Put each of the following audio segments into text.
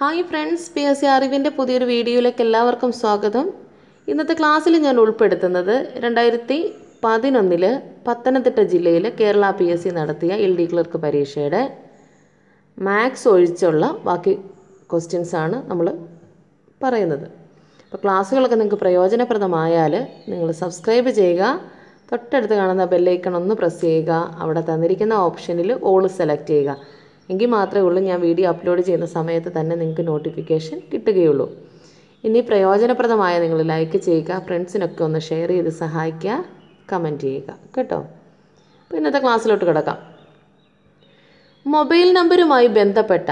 hi friends P S C അറിവിൻ്റെ പുതിയൊരു വീഡിയോയിലേക്ക് എല്ലാവർക്കും സ്വാഗതം ഇന്നത്തെ ക്ലാസ്സിൽ ഞാൻ ഉൾപ്പെടുത്തുന്നത് രണ്ടായിരത്തി പതിനൊന്നിൽ പത്തനംതിട്ട ജില്ലയിൽ കേരള പി എസ് സി നടത്തിയ എൽ ഡി ക്ലർക്ക് പരീക്ഷയുടെ മാത്സ് ഒഴിച്ചുള്ള ബാക്കി ക്വസ്റ്റ്യൻസ് ആണ് നമ്മൾ പറയുന്നത് അപ്പോൾ ക്ലാസ്സുകളൊക്കെ നിങ്ങൾക്ക് പ്രയോജനപ്രദമായാൽ നിങ്ങൾ സബ്സ്ക്രൈബ് ചെയ്യുക തൊട്ടടുത്ത് കാണുന്ന ബെല്ലൈക്കൺ ഒന്ന് പ്രസ് ചെയ്യുക അവിടെ തന്നിരിക്കുന്ന ഓപ്ഷനിൽ ഓൾ സെലക്ട് ചെയ്യുക എങ്കിൽ മാത്രമേ ഉള്ളൂ ഞാൻ വീഡിയോ അപ്ലോഡ് ചെയ്യുന്ന സമയത്ത് തന്നെ നിങ്ങൾക്ക് നോട്ടിഫിക്കേഷൻ കിട്ടുകയുള്ളൂ ഇനി പ്രയോജനപ്രദമായ നിങ്ങൾ ലൈക്ക് ചെയ്യുക ഫ്രണ്ട്സിനൊക്കെ ഒന്ന് ഷെയർ ചെയ്ത് സഹായിക്കുക കമൻറ്റ് ചെയ്യുക കേട്ടോ അപ്പോൾ ഇന്നത്തെ ക്ലാസ്സിലോട്ട് കിടക്കാം മൊബൈൽ നമ്പറുമായി ബന്ധപ്പെട്ട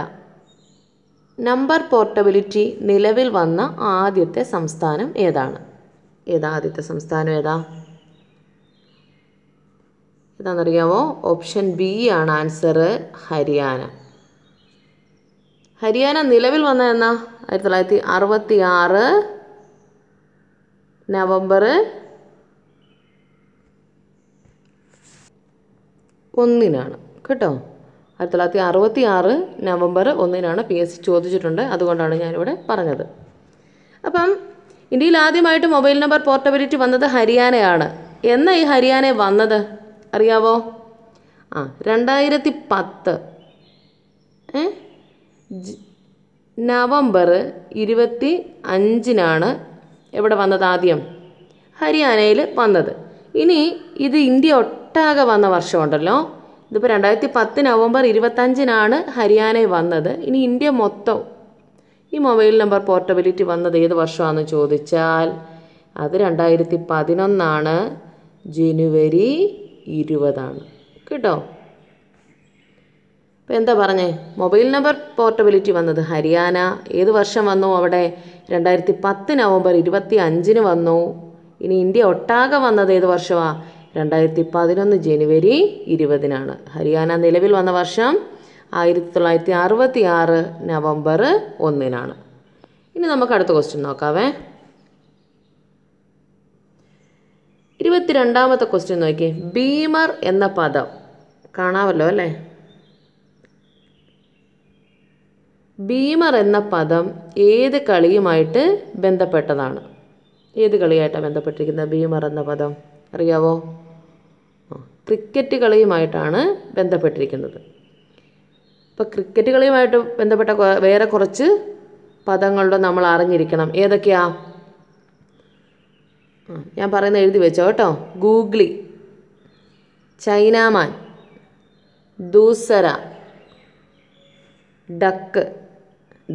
നമ്പർ പോർട്ടബിലിറ്റി നിലവിൽ വന്ന ആദ്യത്തെ സംസ്ഥാനം ഏതാണ് ഏതാ ആദ്യത്തെ സംസ്ഥാനം ഏതാ ഏതാണെന്നറിയാമോ ഓപ്ഷൻ ബി ആണ് ആൻസർ ഹരിയാന ഹരിയാന നിലവിൽ വന്ന എന്നാ ആയിരത്തി തൊള്ളായിരത്തി അറുപത്തി ആറ് നവംബർ ഒന്നിനാണ് കേട്ടോ ആയിരത്തി തൊള്ളായിരത്തി അറുപത്തി ആറ് നവംബർ ഒന്നിനാണ് പി എസ് സി ചോദിച്ചിട്ടുണ്ട് അതുകൊണ്ടാണ് ഞാനിവിടെ പറഞ്ഞത് അപ്പം ഇന്ത്യയിൽ ആദ്യമായിട്ട് മൊബൈൽ നമ്പർ പോർട്ടബിലിറ്റി വന്നത് ഹരിയാനയാണ് എന്നാ ഈ ഹരിയാന വന്നത് അറിയാവോ ആ രണ്ടായിരത്തി പത്ത് ഏ നവംബർ ഇരുപത്തി അഞ്ചിനാണ് എവിടെ വന്നത് ആദ്യം ഹരിയാനയിൽ വന്നത് ഇനി ഇത് ഇന്ത്യ ഒട്ടാകെ വന്ന വർഷമുണ്ടല്ലോ ഇതിപ്പോൾ രണ്ടായിരത്തി പത്ത് നവംബർ ഇരുപത്തഞ്ചിനാണ് ഹരിയാനയിൽ വന്നത് ഇനി ഇന്ത്യ മൊത്തം ഈ മൊബൈൽ നമ്പർ പോർട്ടബിലിറ്റി വന്നത് ഏത് വർഷമാണെന്ന് ചോദിച്ചാൽ അത് രണ്ടായിരത്തി പതിനൊന്നാണ് ജനുവരി ഇരുപതാണ് കേട്ടോ ഇപ്പം എന്താ പറഞ്ഞേ മൊബൈൽ നമ്പർ പോർട്ടബിലിറ്റി വന്നത് ഹരിയാന ഏത് വർഷം വന്നു അവിടെ രണ്ടായിരത്തി പത്ത് നവംബർ ഇരുപത്തി അഞ്ചിന് വന്നു ഇനി ഇന്ത്യ ഒട്ടാകെ വന്നത് ഏത് വർഷമാണ് രണ്ടായിരത്തി പതിനൊന്ന് ജനുവരി ഇരുപതിനാണ് ഹരിയാന നിലവിൽ വന്ന വർഷം ആയിരത്തി തൊള്ളായിരത്തി അറുപത്തി ആറ് നവംബർ ഒന്നിനാണ് ഇനി നമുക്ക് അടുത്ത ക്വസ്റ്റ്യൻ നോക്കാവേ ഇരുപത്തിരണ്ടാമത്തെ ക്വസ്റ്റ്യൻ നോക്കിയേ ഭീമർ എന്ന പദം കാണാമല്ലോ അല്ലേ ഭീമർ എന്ന പദം ഏത് കളിയുമായിട്ട് ബന്ധപ്പെട്ടതാണ് ഏത് കളിയായിട്ടാണ് ബന്ധപ്പെട്ടിരിക്കുന്നത് ഭീമർ എന്ന പദം അറിയാവോ ക്രിക്കറ്റ് കളിയുമായിട്ടാണ് ബന്ധപ്പെട്ടിരിക്കുന്നത് ഇപ്പോൾ ക്രിക്കറ്റ് കളിയുമായിട്ട് ബന്ധപ്പെട്ട വേറെ കുറച്ച് പദങ്ങളുടെ നമ്മൾ അറിഞ്ഞിരിക്കണം ഏതൊക്കെയാണ് ഞാൻ പറയുന്നത് എഴുതി വെച്ചോ കേട്ടോ ഗൂഗ്ലി ചൈനാമാൻ ദൂസര ഡക്ക്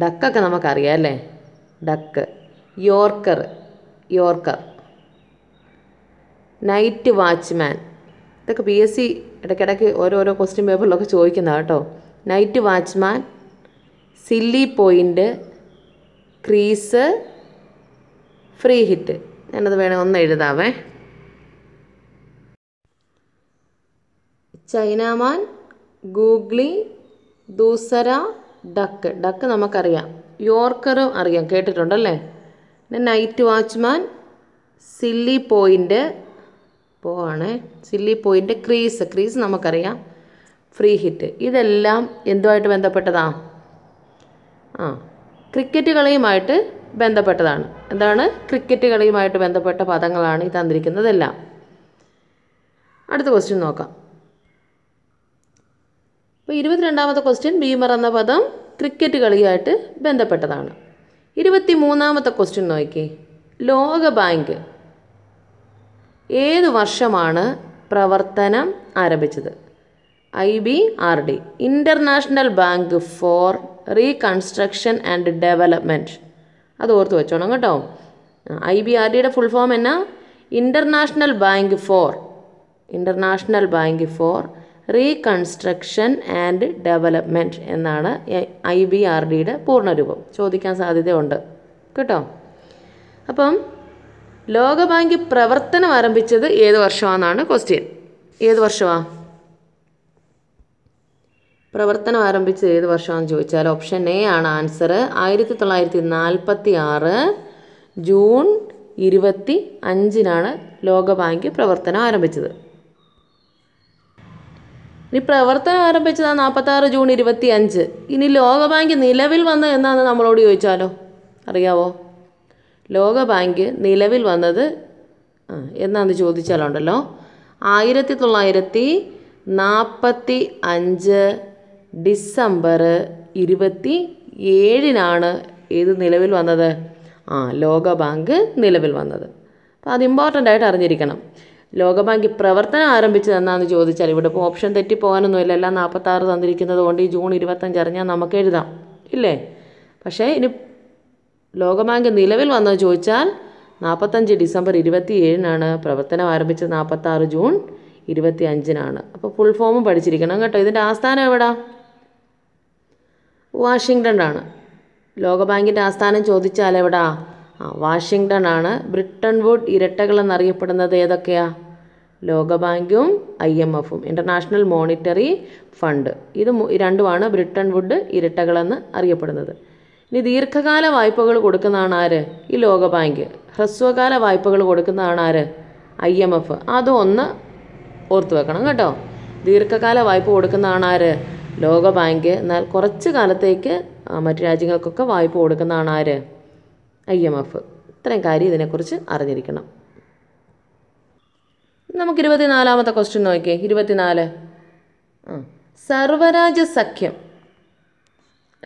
ഡക്കൊക്കെ നമുക്കറിയാം അല്ലേ duck yorker yorker night watchman ഇതൊക്കെ പി എസ് സി ഇടയ്ക്കിടയ്ക്ക് ഓരോരോ ക്വസ്റ്റ്യൻ പേപ്പറിലൊക്കെ ചോദിക്കുന്ന കേട്ടോ night watchman silly point crease free hit ഞാനത് വേണേൽ ഒന്ന് എഴുതാവേ chinaman googly doosra duck duck നമുക്കറിയാം യോർക്കറും അറിയാം കേട്ടിട്ടുണ്ടല്ലേ പിന്നെ നൈറ്റ് വാച്ച്മാൻ സില്ലി പോയിൻ്റ് പോവാണ് സില്ലി പോയിൻ്റ് ക്രീസ് ക്രീസ് നമുക്കറിയാം ഫ്രീ ഹിറ്റ് ഇതെല്ലാം എന്തുമായിട്ട് ബന്ധപ്പെട്ടതാണ് ആ ക്രിക്കറ്റ് കളിയുമായിട്ട് ബന്ധപ്പെട്ടതാണ് എന്താണ് ക്രിക്കറ്റ് കളിയുമായിട്ട് ബന്ധപ്പെട്ട പദങ്ങളാണ് ഈ തന്നിരിക്കുന്നതെല്ലാം അടുത്ത ക്വസ്റ്റ്യൻ നോക്കാം അപ്പോൾ ഇരുപത്തിരണ്ടാമത്തെ ക്വസ്റ്റ്യൻ ബീമർ എന്ന പദം ക്രിക്കറ്റ് കളിയായിട്ട് ബന്ധപ്പെട്ടതാണ് ഇരുപത്തി മൂന്നാമത്തെ ക്വസ്റ്റ്യൻ നോക്കി ലോക ബാങ്ക് ഏത് വർഷമാണ് പ്രവർത്തനം ആരംഭിച്ചത് I B R D international bank for reconstruction and development അത് ഓർത്ത് വെച്ചോണം കേട്ടോ ഐ ബി ആർ ഡിയുടെ ഫുൾ ഫോം എന്നാ international bank for international bank for reconstruction and development എന്നാണ് ഐ ബി ആർ ഡിയുടെ പൂർണ്ണരൂപം ചോദിക്കാൻ സാധ്യതയുണ്ട് കേട്ടോ അപ്പം ലോകബാങ്ക് പ്രവർത്തനം ആരംഭിച്ചത് ഏത് വർഷമാണെന്നാണ് ക്വസ്റ്റ്യൻ ഏത് വർഷമാണ് പ്രവർത്തനം ആരംഭിച്ചത് ഏത് വർഷമാണെന്ന് ചോദിച്ചാൽ ഓപ്ഷൻ എ ആണ് ആൻസർ ആയിരത്തി തൊള്ളായിരത്തി നാൽപ്പത്തി ആറ് ജൂൺ ഇരുപത്തി അഞ്ചിനാണ് ലോകബാങ്ക് പ്രവർത്തനം ആരംഭിച്ചത് ഇനി പ്രവർത്തനം ആരംഭിച്ചതാണ് നാൽപ്പത്തി ആറ് ജൂൺ ഇരുപത്തി അഞ്ച് ഇനി ലോകബാങ്ക് നിലവിൽ വന്നത് എന്നാണ് നമ്മളോട് ചോദിച്ചാലോ അറിയാവോ ലോകബാങ്ക് നിലവിൽ വന്നത് എന്നാന്ന് ചോദിച്ചാലുണ്ടല്ലോ ആയിരത്തി തൊള്ളായിരത്തി നാൽപ്പത്തി അഞ്ച് ഡിസംബർ ഇരുപത്തി ഏഴിനാണ് ഇത് നിലവിൽ വന്നത് ആ ലോകബാങ്ക് നിലവിൽ വന്നത് അപ്പോൾ അത് ഇമ്പോർട്ടൻ്റ് ആയിട്ട് അറിഞ്ഞിരിക്കണം ലോകബാങ്ക് പ്രവർത്തനം ആരംഭിച്ചത് എന്നാന്ന് ചോദിച്ചാൽ ഇവിടെ ഇപ്പോൾ ഓപ്ഷൻ തെറ്റി പോകാനൊന്നുമില്ല എല്ലാം നാൽപ്പത്താറ് തന്നിരിക്കുന്നത് കൊണ്ട് ഈ ജൂൺ ഇരുപത്തഞ്ച് അറിഞ്ഞാൽ നമുക്ക് എഴുതാം ഇല്ലേ പക്ഷേ ഇനി ലോകബാങ്ക് നിലവിൽ വന്നത് ചോദിച്ചാൽ നാൽപ്പത്തഞ്ച് ഡിസംബർ ഇരുപത്തി ഏഴിനാണ് പ്രവർത്തനം ആരംഭിച്ചത് നാൽപ്പത്താറ് ജൂൺ ഇരുപത്തി അഞ്ചിനാണ് അപ്പോൾ ഫുൾ ഫോമും പഠിച്ചിരിക്കണം കേട്ടോ ഇതിൻ്റെ ആസ്ഥാനം എവിടെ വാഷിങ്ടണാണ് ലോകബാങ്കിൻ്റെ ആസ്ഥാനം ചോദിച്ചാൽ എവിടാ ആ വാഷിങ്ടണാണ് ബ്രിട്ടൺ വുഡ് ഇരട്ടകളെന്നറിയപ്പെടുന്നത് ഏതൊക്കെയാണ് ലോകബാങ്കും ഐ എം എഫും ഇൻ്റർനാഷണൽ മോണിറ്ററി ഫണ്ട് ഇത് രണ്ടുമാണ് ബ്രിട്ടൺ വുഡ് ഇരട്ടകളെന്ന് അറിയപ്പെടുന്നത് ഇനി ദീർഘകാല വായ്പകൾ കൊടുക്കുന്നതാണ് ആര് ഈ ലോകബാങ്ക് ഹ്രസ്വകാല വായ്പകൾ കൊടുക്കുന്നതാണ് ആര് ഐ എം എഫ് അതും ഒന്ന് ഓർത്ത് വെക്കണം കേട്ടോ ദീർഘകാല വായ്പ കൊടുക്കുന്നതാണ് ആര് ലോകബാങ്ക് എന്നാൽ കുറച്ച് കാലത്തേക്ക് മറ്റു രാജ്യങ്ങൾക്കൊക്കെ വായ്പ കൊടുക്കുന്നതാണ് ആര് ഐ എം എഫ് ഇത്രയും കാര്യം ഇതിനെക്കുറിച്ച് അറിഞ്ഞിരിക്കണം നമുക്ക് ഇരുപത്തിനാലാമത്തെ ക്വസ്റ്റ്യൻ നോക്കിയേ ഇരുപത്തിനാല് ആ സഖ്യം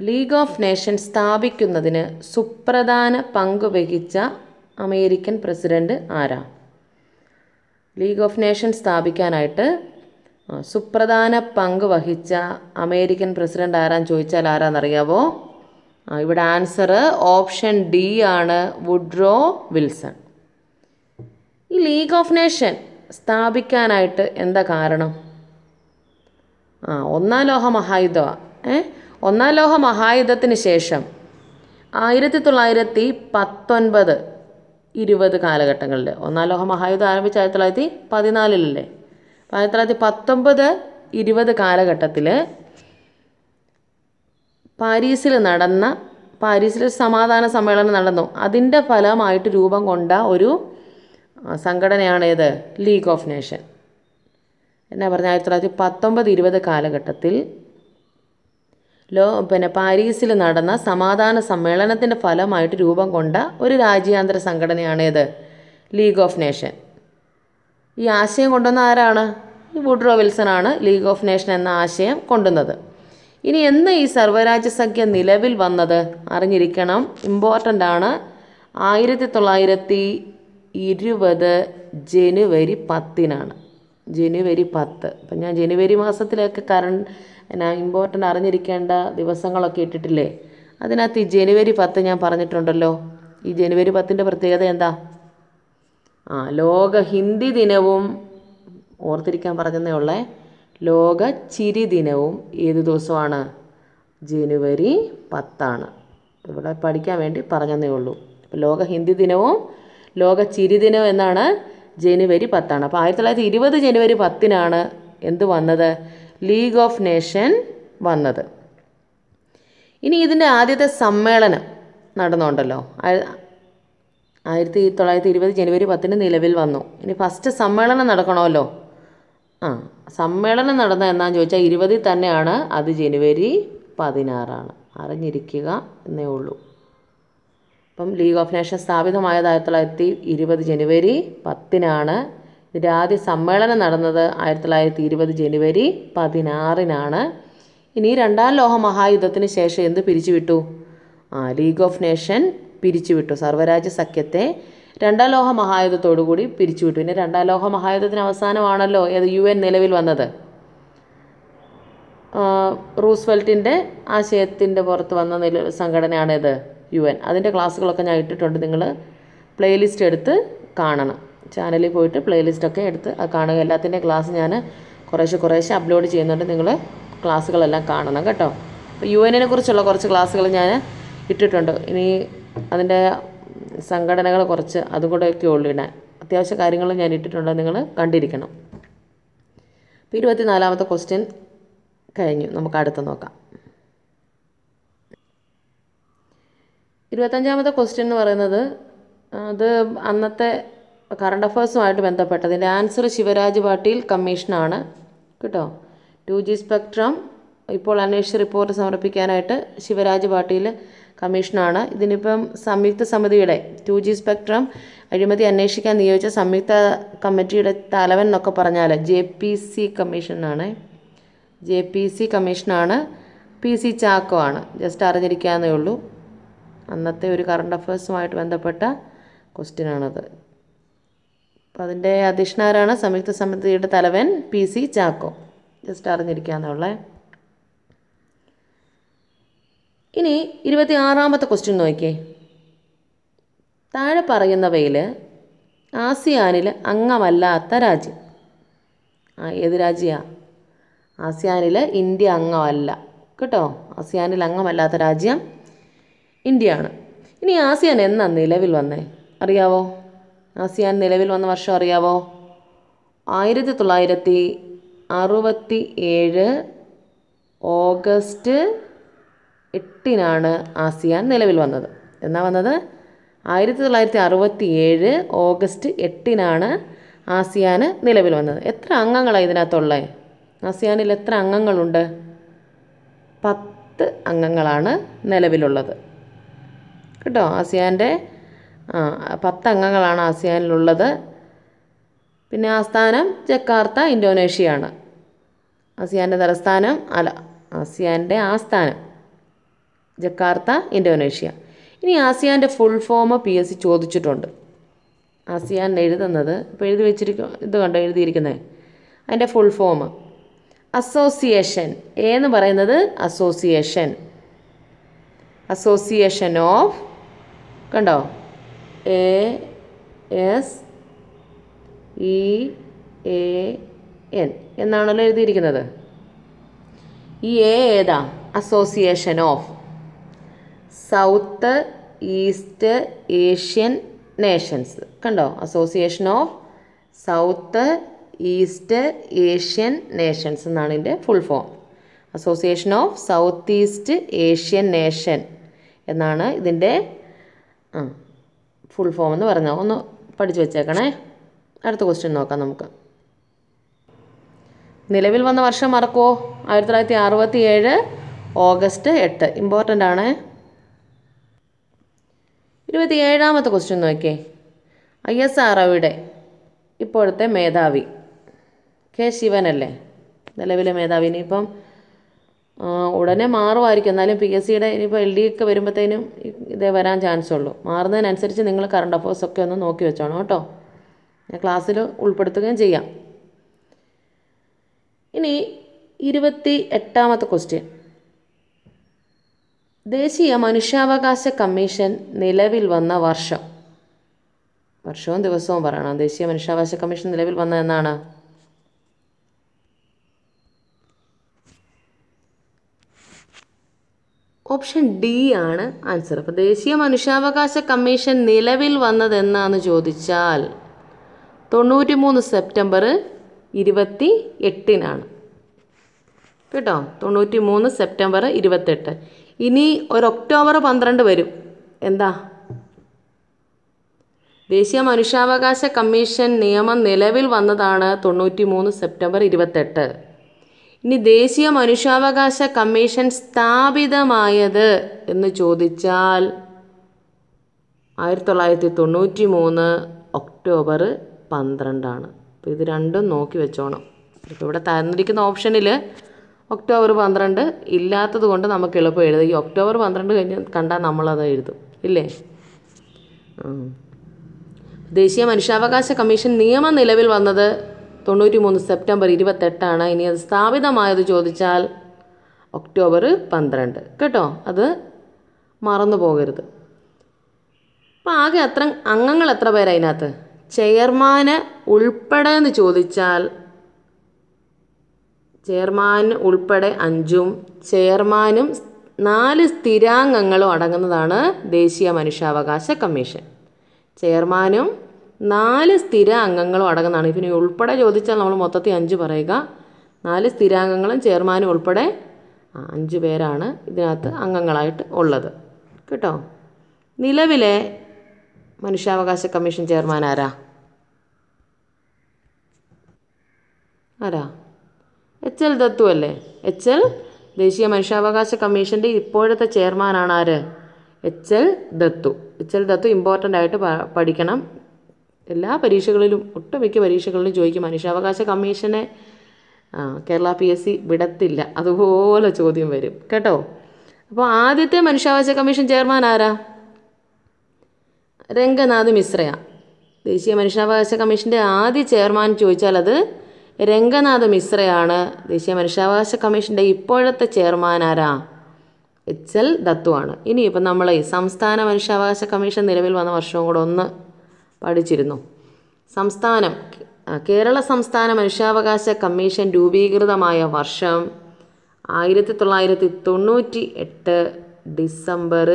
ലീഗ് ഓഫ് നേഷൻ സ്ഥാപിക്കുന്നതിന് സുപ്രധാന പങ്ക് വഹിച്ച അമേരിക്കൻ പ്രസിഡന്റ് ആരാ ലീഗ് ഓഫ് നേഷൻ സ്ഥാപിക്കാനായിട്ട് സുപ്രധാന പങ്ക് വഹിച്ച അമേരിക്കൻ പ്രസിഡൻ്റ് ആരാന്ന് ചോദിച്ചാൽ ആരാന്നറിയാവോ ഇവിടെ ആൻസർ ഓപ്ഷൻ ഡി ആണ് വുഡ്രോ വിൽസൺ ഈ ലീഗ് ഓഫ് നേഷൻ സ്ഥാപിക്കാനായിട്ട് എന്താ കാരണം ആ ഒന്നാം ലോക മഹായുദ്ധമാണ് ഏ ഒന്നാം ലോക മഹായുദ്ധത്തിന് ശേഷം ആയിരത്തി തൊള്ളായിരത്തി പത്തൊൻപത് ഇരുപത് കാലഘട്ടങ്ങളിൽ ഒന്നാം ലോക മഹായുദ്ധം ആരംഭിച്ച ആയിരത്തി തൊള്ളായിരത്തി പതിനാലിലല്ലേ ആയിരത്തി തൊള്ളായിരത്തി പത്തൊമ്പത് ഇരുപത് കാലഘട്ടത്തിൽ പാരീസിൽ നടന്ന പാരീസിൽ സമാധാന സമ്മേളനം നടന്നു അതിൻ്റെ ഫലമായിട്ട് രൂപം കൊണ്ട ഒരു സംഘടനയാണേത് ലീഗ് ഓഫ് നേഷൻ എന്നാ പറഞ്ഞ ആയിരത്തി തൊള്ളായിരത്തി പത്തൊമ്പത് ഇരുപത് കാലഘട്ടത്തിൽ ലോ പിന്നെ പാരീസിൽ നടന്ന സമാധാന സമ്മേളനത്തിൻ്റെ ഫലമായിട്ട് രൂപം കൊണ്ട ഒരു രാജ്യാന്തര സംഘടനയാണേത് ലീഗ് ഓഫ് നേഷൻ ഈ ആശയം കൊണ്ടുവന്ന ആരാണ് ഈ വുഡ്രോ ആണ് ലീഗ് ഓഫ് നേഷൻ എന്ന ആശയം കൊണ്ടുവന്നത് ഇനി എന്ന് ഈ സർവ്വരാജ്യ സഖ്യ നിലവിൽ വന്നത് അറിഞ്ഞിരിക്കണം ഇമ്പോർട്ടൻ്റ് ആണ് ആയിരത്തി തൊള്ളായിരത്തി ഇരുപത് ജനുവരി പത്തിനാണ് ജനുവരി പത്ത് അപ്പം ഞാൻ ജനുവരി മാസത്തിലൊക്കെ കറണ്ട് എന്നാ ഇമ്പോർട്ടൻ്റ് അറിഞ്ഞിരിക്കേണ്ട ദിവസങ്ങളൊക്കെ ഇട്ടിട്ടില്ലേ അതിനകത്ത് ഈ ജനുവരി പത്ത് ഞാൻ പറഞ്ഞിട്ടുണ്ടല്ലോ ഈ ജനുവരി പത്തിൻ്റെ പ്രത്യേകത എന്താ ആ ലോക ഹിന്ദി ദിനവും ഓർത്തിരിക്കാൻ പറഞ്ഞതേ ഉള്ളേ ലോക ചിരി ദിനവും ഏത് ദിവസമാണ് ജനുവരി പത്താണ് ഇവിടെ പഠിക്കാൻ വേണ്ടി പറഞ്ഞതേ ഉള്ളൂ ലോക ഹിന്ദി ദിനവും ലോക ചിരി ദിനവും എന്നാണ് ജനുവരി പത്താണ് അപ്പോൾ ആയിരത്തി തൊള്ളായിരത്തി ഇരുപത് ജനുവരി പത്തിനാണ് എന്ത് വന്നത് ലീഗ് ഓഫ് നേഷൻ വന്നത് ഇനി ഇതിൻ്റെ ആദ്യത്തെ സമ്മേളനം നടന്നുണ്ടല്ലോ ആയിരത്തി തൊള്ളായിരത്തി ഇരുപത് ജനുവരി പത്തിന് നിലവിൽ വന്നു ഇനി ഫസ്റ്റ് സമ്മേളനം നടക്കണമല്ലോ ആ സമ്മേളനം നടന്ന എന്നാന്ന് ചോദിച്ചാൽ ഇരുപതിൽ തന്നെയാണ് അത് ജനുവരി പതിനാറാണ് അറിഞ്ഞിരിക്കുക എന്നേ ഉള്ളൂ ഇപ്പം ലീഗ് ഓഫ് നേഷൻ സ്ഥാപിതമായത് ആയിരത്തി തൊള്ളായിരത്തി ഇരുപത് ജനുവരി പത്തിനാണ് ഇതിൻ്റെ ആദ്യ സമ്മേളനം നടന്നത് ആയിരത്തി തൊള്ളായിരത്തി ഇരുപത് ജനുവരി പതിനാറിനാണ് ഇനി രണ്ടാം ലോക മഹായുദ്ധത്തിന് ശേഷം എന്ത് പിരിച്ചുവിട്ടു ആ ലീഗ് ഓഫ് നേഷൻ പിരിച്ചുവിട്ടു സർവരാജ്യ സഖ്യത്തെ രണ്ടാം ലോക മഹായുദ്ധത്തോടുകൂടി പിരിച്ചുവിട്ടു പിന്നെ രണ്ടാം ലോക മഹായുദ്ധത്തിന് അവസാനമാണല്ലോ ഏത് യു എൻ നിലവിൽ വന്നത് റൂസ്വെൽറ്റിൻ്റെ ആശയത്തിൻ്റെ പുറത്ത് വന്ന നില സംഘടനയാണിത് യു എൻ അതിൻ്റെ ക്ലാസ്സുകളൊക്കെ ഞാൻ ഇട്ടിട്ടുണ്ട് നിങ്ങൾ പ്ലേലിസ്റ്റ് എടുത്ത് കാണണം ചാനലിൽ പോയിട്ട് പ്ലേലിസ്റ്റൊക്കെ എടുത്ത് കാണുക എല്ലാത്തിൻ്റെ ക്ലാസ് ഞാൻ കുറേശ്ശെ കുറേശ്ശെ അപ്ലോഡ് ചെയ്യുന്നുണ്ട് നിങ്ങൾ ക്ലാസ്സുകളെല്ലാം കാണണം കേട്ടോ അപ്പോൾ യു എനെ കുറിച്ചുള്ള കുറച്ച് ക്ലാസ്സുകൾ ഞാൻ ഇട്ടിട്ടുണ്ട് ഇനി അതിൻ്റെ സംഘടനകൾ കുറച്ച് അതും ഒക്കെ ഉള്ളു ഇടാൻ അത്യാവശ്യ കാര്യങ്ങൾ ഞാൻ ഇട്ടിട്ടുണ്ട് നിങ്ങൾ കണ്ടിരിക്കണം അപ്പോൾ ഇരുപത്തി നാലാമത്തെ ക്വസ്റ്റ്യൻ കഴിഞ്ഞു നമുക്ക് അടുത്ത് നോക്കാം ഇരുപത്തഞ്ചാമത്തെ ക്വസ്റ്റ്യൻ എന്ന് പറയുന്നത് അത് അന്നത്തെ കറണ്ട് അഫയേഴ്സുമായിട്ട് ബന്ധപ്പെട്ടതിൻ്റെ ആൻസർ ശിവരാജ് പാട്ടീൽ കമ്മീഷനാണ് കേട്ടോ ടു ജി സ്പെക്ട്രം ഇപ്പോൾ അന്വേഷിച്ച് റിപ്പോർട്ട് സമർപ്പിക്കാനായിട്ട് ശിവരാജ് പാട്ടീൽ കമ്മീഷനാണ് ഇതിനിപ്പം സംയുക്ത സമിതിയുടെ ടു ജി സ്പെക്ട്രം അഴിമതി അന്വേഷിക്കാൻ നിയോഗിച്ച സംയുക്ത കമ്മിറ്റിയുടെ തലവൻ എന്നൊക്കെ പറഞ്ഞാൽ ജെ പി സി കമ്മീഷനാണ് ജെ പി സി കമ്മീഷനാണ് പി സി ചാക്കോ ആണ് ജസ്റ്റ് അറിഞ്ഞിരിക്കാന്നേ ഉള്ളൂ അന്നത്തെ ഒരു കറണ്ട് അഫയേഴ്സുമായിട്ട് ബന്ധപ്പെട്ട ക്വസ്റ്റ്യനാണത് അപ്പോൾ അതിൻ്റെ അധ്യക്ഷനാരാണ് സംയുക്ത സമിതിയുടെ തലവൻ പി സി ചാക്കോ ജസ്റ്റ് അറിഞ്ഞിരിക്കാന്നുള്ളത് ഇനി ഇരുപത്തി ആറാമത്തെ ക്വസ്റ്റ്യൻ നോക്കിയേ താഴെ പറയുന്നവയിൽ ആസിയാനിൽ അംഗമല്ലാത്ത രാജ്യം ആ ഏത് രാജ്യമാണ് ആസിയാനിൽ ഇന്ത്യ അംഗമല്ല കേട്ടോ ആസിയാനിൽ അംഗമല്ലാത്ത രാജ്യം ഇന്ത്യയാണ് ഇനി ആസിയാൻ എന്നാ നിലവിൽ വന്നേ അറിയാവോ ആസിയാൻ നിലവിൽ വന്ന വർഷം അറിയാവോ ആയിരത്തി തൊള്ളായിരത്തി അറുപത്തി ഏഴ് ഓഗസ്റ്റ് എട്ടിനാണ് ആസിയാൻ നിലവിൽ വന്നത് എന്നാ വന്നത് ആയിരത്തി തൊള്ളായിരത്തി അറുപത്തി ഏഴ് ഓഗസ്റ്റ് എട്ടിനാണ് ആസിയാൻ നിലവിൽ വന്നത് എത്ര അംഗങ്ങളാണ് ഇതിനകത്തുള്ളത് ആസിയാനിൽ എത്ര അംഗങ്ങളുണ്ട് പത്ത് അംഗങ്ങളാണ് നിലവിലുള്ളത് കേട്ടോ ആസിയാൻ്റെ പത്ത് അംഗങ്ങളാണ് ആസിയാനിലുള്ളത് പിന്നെ ആസ്ഥാനം ജക്കാർത്ത ഇൻഡോനേഷ്യയാണ് ആസിയാൻ്റെ തലസ്ഥാനം അല ആസിയാൻ്റെ ആസ്ഥാനം ജക്കാർത്ത ഇൻഡോനേഷ്യ ഇനി ആസിയാൻ്റെ full form P S C ചോദിച്ചിട്ടുണ്ട് ആസിയാൻ എഴുതുന്നത് ഇപ്പോൾ എഴുതി വെച്ചിരിക്കും ഇത് കണ്ടോ എഴുതിയിരിക്കുന്നത് അതിൻ്റെ ഫുൾ ഫോം അസോസിയേഷൻ എന്ന് പറയുന്നത് അസോസിയേഷൻ അസോസിയേഷൻ ഓഫ് കണ്ടോ A S E A N എന്നാണല്ലോ എഴുതിയിരിക്കുന്നത് ഈ എ ഏതാ association of south east Asian nations കണ്ടോ association of south east Asian nations എന്നാണ് ഇതിൻ്റെ full form association of south east Asian nation എന്നാണ് ഇതിൻ്റെ ഫുൾ ഫോം എന്ന് പറഞ്ഞത് ഒന്ന് പഠിച്ചു വെച്ചേക്കണേ അടുത്ത ക്വസ്റ്റ്യൻ നോക്കാം നമുക്ക് നിലവിൽ വന്ന വർഷം മറക്കുമോ ആയിരത്തി തൊള്ളായിരത്തി അറുപത്തി ഏഴ് ഓഗസ്റ്റ് എട്ട് ഇമ്പോർട്ടൻ്റ് ആണേ ഇരുപത്തി ഏഴാമത്തെ ക്വസ്റ്റ്യൻ നോക്കിയേ ഐ എസ് ആർ ഒയുടെ ഇപ്പോഴത്തെ മേധാവി കെ ശിവനല്ലേ നിലവിലെ മേധാവി ഇനിയിപ്പം ഉടനെ മാറുമായിരിക്കും എന്നാലും പി എസ് സിയുടെ ഇനിയിപ്പോൾ എൽ ഡി ഒക്കെ വരുമ്പോഴത്തേനും ഇതേ വരാൻ ചാൻസ് ഉള്ളൂ മാറുന്നതിനനുസരിച്ച് നിങ്ങൾ കറണ്ട് ഒക്കെ ഒന്ന് നോക്കി വെച്ചോണം കേട്ടോ ഞാൻ ക്ലാസ്സിൽ ഉൾപ്പെടുത്തുകയും ചെയ്യാം ഇനി ഇരുപത്തി എട്ടാമത്തെ ക്വസ്റ്റ്യൻ ദേശീയ മനുഷ്യാവകാശ കമ്മീഷൻ നിലവിൽ വന്ന വർഷം വർഷവും ദിവസവും പറയണം ദേശീയ മനുഷ്യാവകാശ കമ്മീഷൻ നിലവിൽ വന്ന എന്നാണ് ഓപ്ഷൻ ഡി ആണ് ആൻസർ അപ്പോൾ ദേശീയ മനുഷ്യാവകാശ കമ്മീഷൻ നിലവിൽ വന്നത് എന്നാന്ന് ചോദിച്ചാൽ തൊണ്ണൂറ്റി മൂന്ന് സെപ്റ്റംബർ ഇരുപത്തി എട്ടിനാണ് കേട്ടോ തൊണ്ണൂറ്റി മൂന്ന് സെപ്റ്റംബർ ഇരുപത്തെട്ട് ഇനി ഒരു ഒക്ടോബർ പന്ത്രണ്ട് വരും എന്താ ദേശീയ മനുഷ്യാവകാശ കമ്മീഷൻ നിയമം നിലവിൽ വന്നതാണ് തൊണ്ണൂറ്റി മൂന്ന് സെപ്റ്റംബർ ഇരുപത്തെട്ട് ഇനി ദേശീയ മനുഷ്യാവകാശ കമ്മീഷൻ സ്ഥാപിതമായത് എന്ന് ചോദിച്ചാൽ ആയിരത്തി തൊള്ളായിരത്തി തൊണ്ണൂറ്റി മൂന്ന് ഒക്ടോബർ പന്ത്രണ്ടാണ് അപ്പോൾ ഇത് രണ്ടും നോക്കി വെച്ചോണം ഇപ്പോൾ ഇവിടെ തന്നിരിക്കുന്ന ഓപ്ഷനിൽ ഒക്ടോബർ പന്ത്രണ്ട് ഇല്ലാത്തത് കൊണ്ട് നമുക്ക് എളുപ്പം എഴുതാം ഈ ഒക്ടോബർ പന്ത്രണ്ട് കഴിഞ്ഞ് കണ്ടാൽ നമ്മളത് എഴുതും ഇല്ലേ ദേശീയ മനുഷ്യാവകാശ കമ്മീഷൻ നിയമം നിലവിൽ വന്നത് തൊണ്ണൂറ്റി മൂന്ന് സെപ്റ്റംബർ ഇരുപത്തെട്ടാണ് ഇനി അത് സ്ഥാപിതമായത് ചോദിച്ചാൽ ഒക്ടോബർ പന്ത്രണ്ട് കേട്ടോ അത് മറന്നു പോകരുത് അപ്പം ആകെ അത്ര അംഗങ്ങൾ എത്ര പേരതിനകത്ത് ചെയർമാന് ഉൾപ്പെടെ എന്ന് ചോദിച്ചാൽ ചെയർമാൻ ഉൾപ്പെടെ അഞ്ചും ചെയർമാനും നാല് സ്ഥിരാംഗങ്ങളും അടങ്ങുന്നതാണ് ദേശീയ മനുഷ്യാവകാശ കമ്മീഷൻ ചെയർമാനും നാല് സ്ഥിര അംഗങ്ങളും അടങ്ങുന്നതാണ് പിന്നെ ഉൾപ്പെടെ ചോദിച്ചാൽ നമ്മൾ മൊത്തത്തിൽ അഞ്ച് പറയുക നാല് സ്ഥിരാംഗങ്ങളും ചെയർമാനും ഉൾപ്പെടെ അഞ്ച് പേരാണ് ഇതിനകത്ത് അംഗങ്ങളായിട്ട് ഉള്ളത് കേട്ടോ നിലവിലെ മനുഷ്യാവകാശ കമ്മീഷൻ ചെയർമാൻ ആരാ ആരാ എച്ച് എൽ ദത്തു അല്ലേ എച്ച് എൽ ദേശീയ മനുഷ്യാവകാശ കമ്മീഷൻ്റെ ഇപ്പോഴത്തെ ചെയർമാനാണ് ആര് H L Dattu H L Dattu important ആയിട്ട് പഠിക്കണം എല്ലാ പരീക്ഷകളിലും ഒട്ടുമിക്ക പരീക്ഷകളിലും ചോദിക്കും മനുഷ്യാവകാശ കമ്മീഷനെ കേരള പി എസ് സി വിടത്തില്ല അതുപോലെ ചോദ്യം വരും കേട്ടോ അപ്പോൾ ആദ്യത്തെ മനുഷ്യാവകാശ കമ്മീഷൻ ചെയർമാൻ ആരാ രംഗനാഥ് മിശ്രയാണ് ദേശീയ മനുഷ്യാവകാശ കമ്മീഷൻ്റെ ആദ്യ ചെയർമാൻ ചോദിച്ചാൽ അത് രംഗനാഥ് മിശ്രയാണ് ദേശീയ മനുഷ്യാവകാശ കമ്മീഷൻ്റെ ഇപ്പോഴത്തെ ചെയർമാൻ ആരാ എച്ച് എൽ ദത്തുവാണ് ഇനിയിപ്പം നമ്മൾ ഈ സംസ്ഥാന മനുഷ്യാവകാശ കമ്മീഷൻ നിലവിൽ വന്ന വർഷവും കൂടെ ഒന്ന് പഠിച്ചിരുന്നു സംസ്ഥാനം കേരള സംസ്ഥാന മനുഷ്യാവകാശ കമ്മീഷൻ രൂപീകൃതമായ വർഷം ആയിരത്തി തൊള്ളായിരത്തി തൊണ്ണൂറ്റി എട്ട് ഡിസംബർ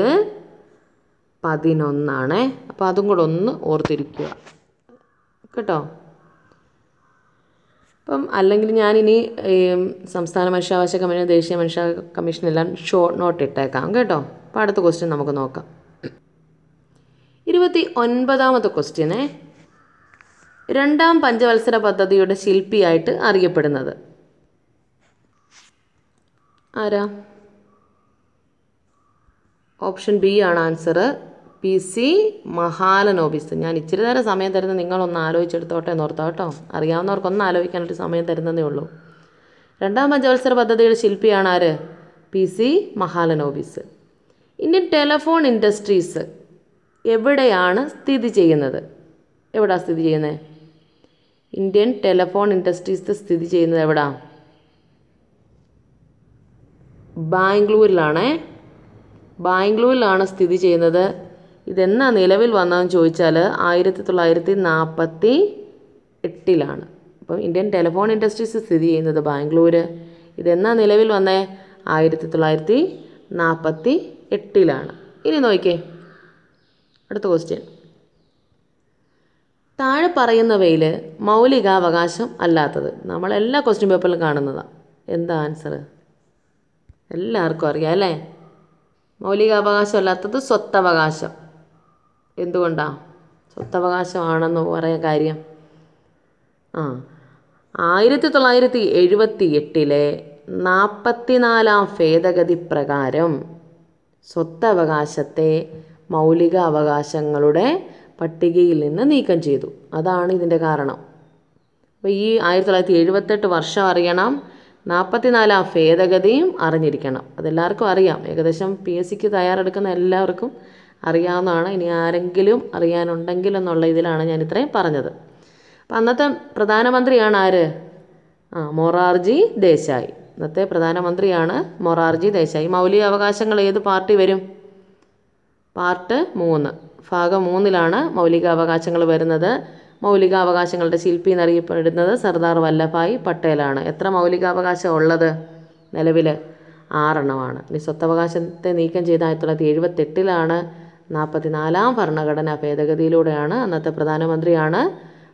പതിനൊന്നാണേ അപ്പോൾ അതും കൂടെ ഒന്ന് ഓർത്തിരിക്കുക കേട്ടോ അപ്പം അല്ലെങ്കിൽ ഞാനിനി സംസ്ഥാന മനുഷ്യാവകാശ കമ്മീഷൻ ദേശീയ മനുഷ്യാവകാശ കമ്മീഷനെല്ലാം ഷോർട്ട് നോട്ട് ഇട്ടേക്കാം കേട്ടോ അപ്പോൾ അടുത്ത ക്വസ്റ്റ്യൻ നമുക്ക് നോക്കാം ഇരുപത്തി ഒൻപതാമത്തെ ക്വസ്റ്റ്യനെ രണ്ടാം പഞ്ചവത്സര പദ്ധതിയുടെ ശില്പിയായിട്ട് അറിയപ്പെടുന്നത് ആരാ ഓപ്ഷൻ ബി ആണ് answer P C Mahalanobis ഞാൻ ഇച്ചിരി നേരം സമയം തരുന്ന നിങ്ങളൊന്ന് ആലോചിച്ചെടുത്തോട്ടെ എന്നോർത്തോ കേട്ടോ അറിയാവുന്നവർക്കൊന്ന് ആലോചിക്കാനായിട്ട് സമയം തരുന്നതേ ഉള്ളൂ രണ്ടാം പഞ്ചവത്സര പദ്ധതിയുടെ ശില്പിയാണ് ആര് P C Mahalanobis Indian telephone industries എവിടെയാണ് സ്ഥിതി ചെയ്യുന്നത് എവിടെയാണ് സ്ഥിതി ചെയ്യുന്നത് ഇന്ത്യൻ ടെലഫോൺ ഇൻഡസ്ട്രീസ് സ്ഥിതി ചെയ്യുന്നത് എവിടാ ബാംഗ്ലൂരിലാണേ ബാംഗ്ലൂരിലാണ് സ്ഥിതി ചെയ്യുന്നത് ഇതെന്നാ നിലവിൽ വന്നതെന്ന് ചോദിച്ചാൽ ആയിരത്തി തൊള്ളായിരത്തി നാൽപ്പത്തി എട്ടിലാണ് അപ്പം ഇന്ത്യൻ ടെലിഫോൺ ഇൻഡസ്ട്രീസ് സ്ഥിതി ചെയ്യുന്നത് ബാംഗ്ലൂർ ഇതെന്നാ നിലവിൽ വന്നേ ആയിരത്തി തൊള്ളായിരത്തി നാൽപ്പത്തി എട്ടിലാണ് ഇനി നോക്കിക്കേ അടുത്ത ക്വസ്റ്റ്യൻ താഴെ പറയുന്നവയിൽ മൗലികാവകാശം അല്ലാത്തത് നമ്മൾ എല്ലാ ക്വസ്റ്റ്യൻ പേപ്പറിലും കാണുന്നതാണ് എന്താ ആൻസർ എല്ലാവർക്കും അറിയാം അല്ലേ മൗലികാവകാശം അല്ലാത്തത് സ്വത്തവകാശം എന്തുകൊണ്ടാണ് സ്വത്തവകാശമാണെന്ന് പറയാൻ കാര്യം ആ ആയിരത്തി തൊള്ളായിരത്തി എഴുപത്തി എട്ടിലെ നാൽപ്പത്തിനാലാം ഭേദഗതി പ്രകാരം സ്വത്തവകാശത്തെ മൗലിക അവകാശങ്ങളുടെ പട്ടികയിൽ നിന്ന് നീക്കം ചെയ്തു അതാണ് ഇതിൻ്റെ കാരണം അപ്പോൾ ഈ ആയിരത്തി തൊള്ളായിരത്തി എഴുപത്തെട്ട് വർഷം അറിയണം നാൽപ്പത്തിനാലാം ഭേദഗതിയും അറിഞ്ഞിരിക്കണം അതെല്ലാവർക്കും അറിയാം ഏകദേശം പി എസ് സിക്ക് തയ്യാറെടുക്കുന്ന എല്ലാവർക്കും അറിയാവുന്നതാണ് ഇനി ആരെങ്കിലും അറിയാനുണ്ടെങ്കിൽ എന്നുള്ള ഇതിലാണ് ഞാൻ ഇത്രയും പറഞ്ഞത് അപ്പം അന്നത്തെ പ്രധാനമന്ത്രിയാണ് ആര് ആ മൊറാർജി ദേശായി ഇന്നത്തെ പ്രധാനമന്ത്രിയാണ് മൊറാർജി ദേശായി മൗലിക അവകാശങ്ങൾ ഏത് പാർട്ടി വരും പാർട്ട് മൂന്ന് ഭാഗം മൂന്നിലാണ് മൗലികാവകാശങ്ങൾ വരുന്നത് മൗലികാവകാശങ്ങളുടെ ശില്പി എന്നറിയപ്പെടുന്നത് സർദാർ വല്ലഭായ് പട്ടേലാണ് എത്ര മൗലികാവകാശം ഉള്ളത് നിലവിൽ ആറെണ്ണമാണ് ഇനി സ്വത്തവകാശത്തെ നീക്കം ചെയ്ത ആയിരത്തി തൊള്ളായിരത്തി എഴുപത്തെട്ടിലാണ് നാൽപ്പത്തിനാലാം ഭരണഘടനാ ഭേദഗതിയിലൂടെയാണ് അന്നത്തെ പ്രധാനമന്ത്രിയാണ്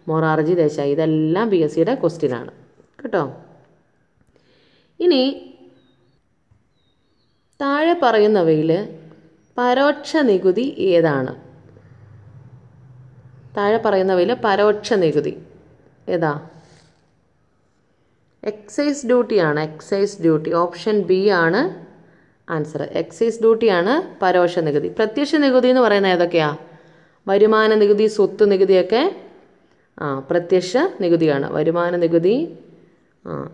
മൊറാർജി ദേശായി ഇതെല്ലാം പി എസ് സിയുടെ ക്വസ്റ്റ്യനാണ് കേട്ടോ ഇനി താഴെ പറയുന്നവയിൽ പരോക്ഷ നികുതി ഏതാണ് താഴെ പറയുന്നവയിൽ പരോക്ഷ നികുതി ഏതാ എക്സൈസ് ഡ്യൂട്ടിയാണ് എക്സൈസ് ഡ്യൂട്ടി ഓപ്ഷൻ ബി ആണ് ആൻസർ എക്സൈസ് ഡ്യൂട്ടിയാണ് പരോക്ഷ നികുതി പ്രത്യക്ഷ നികുതി എന്ന് പറയുന്നത് ഏതൊക്കെയാണ് വരുമാന നികുതി സ്വത്ത് നികുതിയൊക്കെ ആ പ്രത്യക്ഷ നികുതിയാണ് വരുമാന നികുതി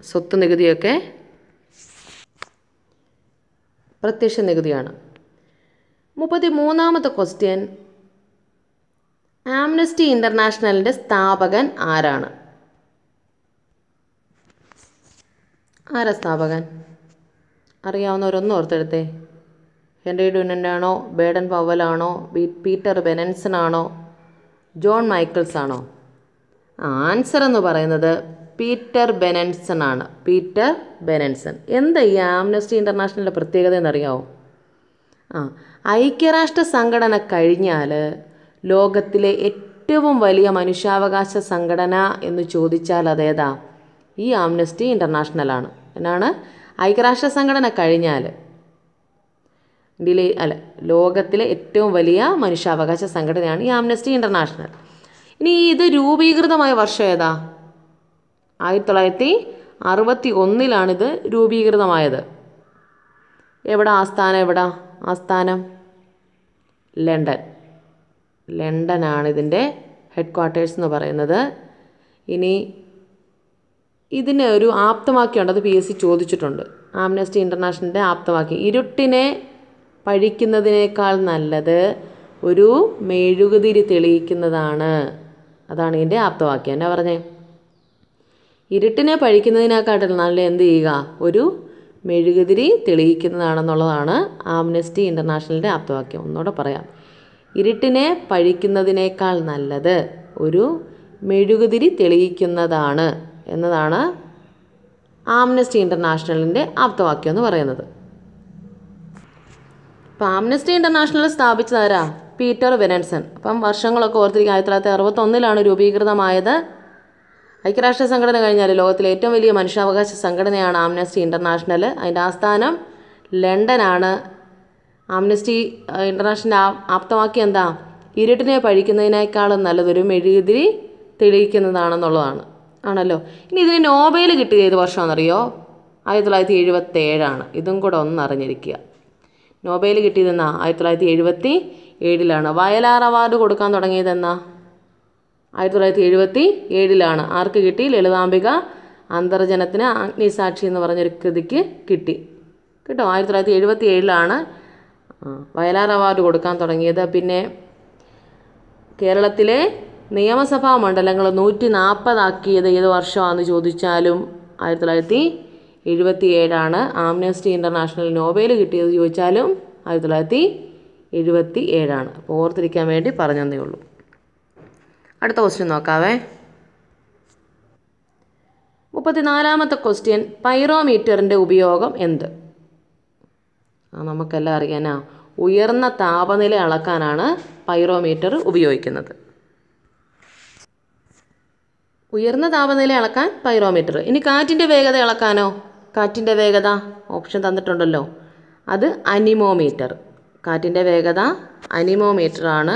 സ്വത്ത് നികുതിയൊക്കെ പ്രത്യക്ഷ നികുതിയാണ് മുപ്പത്തി മൂന്നാമത്തെ ക്വസ്റ്റ്യൻ ആംനസ്റ്റി ഇൻ്റർനാഷണലിൻ്റെ സ്ഥാപകൻ ആരാണ് ആരാ സ്ഥാപകൻ അറിയാവുന്നവരൊന്ന് ഓർത്തെടുത്തേ ഹെൻറി ഡുനൻ്റാണോ ബേഡൻ പവലാണോ പീറ്റർ ബെനൻസനാണോ ജോൺ മൈക്കിൾസ് ആണോ ആൻസർ എന്ന് പറയുന്നത് പീറ്റർ ബെനൻസൺ ആണ് പീറ്റർ ബെനൻസൺ എന്താ ഈ ആംനസ്റ്റി ഇൻ്റർനാഷണലിൻ്റെ പ്രത്യേകത എന്നറിയാമോ ആ ഐക്യരാഷ്ട്ര സംഘടന കഴിഞ്ഞാൽ ലോകത്തിലെ ഏറ്റവും വലിയ മനുഷ്യാവകാശ സംഘടന എന്ന് ചോദിച്ചാൽ അതേതാ ഈ ആംനസ്റ്റി ഇൻ്റർനാഷണലാണ് എന്നാണ് ഐക്യരാഷ്ട്ര സംഘടന കഴിഞ്ഞാൽ ഇന്ത്യയിലെ അല്ല ലോകത്തിലെ ഏറ്റവും വലിയ മനുഷ്യാവകാശ സംഘടനയാണ് ഈ ആംനസ്റ്റി ഇൻ്റർനാഷണൽ ഇനി ഇത് രൂപീകൃതമായ വർഷം ഏതാ ആയിരത്തി തൊള്ളായിരത്തി അറുപത്തി ഒന്നിലാണിത് രൂപീകൃതമായത് എവിടെ ആസ്ഥാനം എവിടെ ആസ്ഥാനം ലണ്ടൻ ലണ്ടനാണ് ഇതിൻ്റെ ഹെഡ് ക്വാർട്ടേഴ്സ് എന്ന് പറയുന്നത് ഇനി ഇതിനെ ഒരു ആപ്തവാക്യമുണ്ട് അത് പി എസ് സി ചോദിച്ചിട്ടുണ്ട് ആംനസ്റ്റി ഇൻ്റർനാഷണലിൻ്റെ ആപ്തവാക്യം ഇരുട്ടിനെ പഴിക്കുന്നതിനേക്കാൾ നല്ലത് ഒരു മെഴുകുതിരി തെളിയിക്കുന്നതാണ് അതാണ് ഇതിൻ്റെ ആപ്തവാക്യം എന്നാ പറഞ്ഞേ ഇരുട്ടിനെ പഴിക്കുന്നതിനേക്കാട്ടിൽ നല്ല എന്ത് ചെയ്യുക ഒരു മെഴുകുതിരി തെളിയിക്കുന്നതാണെന്നുള്ളതാണ് ആംനസ്റ്റി ഇൻ്റർനാഷണലിൻ്റെ ആപ്തവാക്യം ഒന്നുകൂടെ പറയാം ഇരുട്ടിനെ പഴിക്കുന്നതിനേക്കാൾ നല്ലത് ഒരു മെഴുകുതിരി തെളിയിക്കുന്നതാണ് എന്നതാണ് ആംനസ്റ്റി ഇൻ്റർനാഷണലിൻ്റെ ആപ്തവാക്യം എന്ന് പറയുന്നത് അപ്പം ആംനസ്റ്റി ഇൻ്റർനാഷണൽ സ്ഥാപിച്ചത് ആരാ പീറ്റർ വെനൻസൺ അപ്പം വർഷങ്ങളൊക്കെ ഓർത്തിരിക്കുക ആയിരത്തി തൊള്ളായിരത്തി അറുപത്തൊന്നിലാണ് രൂപീകൃതമായത് ഐക്യരാഷ്ട്ര സംഘടന കഴിഞ്ഞാൽ ലോകത്തിലെ ഏറ്റവും വലിയ മനുഷ്യാവകാശ സംഘടനയാണ് ആംനസ്റ്റി ഇൻ്റർനാഷണൽ അതിൻ്റെ ആസ്ഥാനം ലണ്ടനാണ് ആംനസ്റ്റി ഇൻ്റർനാഷണൽ ആപ്തവാക്യം എന്താ ഇരുട്ടിനെ പഴിക്കുന്നതിനേക്കാളും നല്ലതൊരു മെഴുകുതിരി തെളിയിക്കുന്നതാണെന്നുള്ളതാണ് ആണല്ലോ ഇനി ഇതിന് നോബേൽ കിട്ടിയത് ഏത് വർഷമാണെന്നറിയോ ആയിരത്തി തൊള്ളായിരത്തി എഴുപത്തേഴാണ് ഇതും കൂടെ ഒന്ന് അറിഞ്ഞിരിക്കുക നോബേൽ കിട്ടിയതെന്നാ ആയിരത്തി തൊള്ളായിരത്തി എഴുപത്തി ഏഴിലാണ് വയലാർ അവാർഡ് കൊടുക്കാൻ തുടങ്ങിയത് എന്നാ ആയിരത്തി തൊള്ളായിരത്തി എഴുപത്തി ഏഴിലാണ് ആർക്ക് കിട്ടി ലളിതാംബിക അന്തർജനത്തിന് അഗ്നിസാക്ഷി എന്ന് പറഞ്ഞൊരു കൃതിക്ക് കിട്ടി കേട്ടോ ആയിരത്തി തൊള്ളായിരത്തി എഴുപത്തി ഏഴിലാണ് വയലാർ അവാർഡ് കൊടുക്കാൻ തുടങ്ങിയത് പിന്നെ കേരളത്തിലെ നിയമസഭാ മണ്ഡലങ്ങൾ നൂറ്റി നാൽപ്പതാക്കിയത് ഏത് വർഷമാണെന്ന് ചോദിച്ചാലും ആയിരത്തി തൊള്ളായിരത്തി എഴുപത്തി ഏഴാണ് ആംനസ്റ്റി ഇൻ്റർനാഷണൽ നോബേൽ കിട്ടിയത് ചോദിച്ചാലും ആയിരത്തി തൊള്ളായിരത്തി എഴുപത്തി ഏഴാണ് അപ്പോൾ ഓർത്തിരിക്കാൻ വേണ്ടി പറഞ്ഞതേ ഉള്ളൂ അടുത്ത ക്വസ്റ്റ്യൻ നോക്കാവേ മുപ്പത്തിനാലാമത്തെ ക്വസ്റ്റ്യൻ പൈറോമീറ്ററിൻ്റെ ഉപയോഗം എന്ത് ആ നമുക്കെല്ലാം അറിയാനാ ഉയർന്ന താപനില അളക്കാനാണ് പൈറോമീറ്റർ ഉപയോഗിക്കുന്നത് ഉയർന്ന താപനില അളക്കാൻ പൈറോമീറ്റർ ഇനി കാറ്റിൻ്റെ വേഗത അളക്കാനോ കാറ്റിൻ്റെ വേഗത ഓപ്ഷൻ തന്നിട്ടുണ്ടല്ലോ അത് അനിമോമീറ്റർ കാറ്റിൻ്റെ വേഗത അനിമോമീറ്റർ ആണ്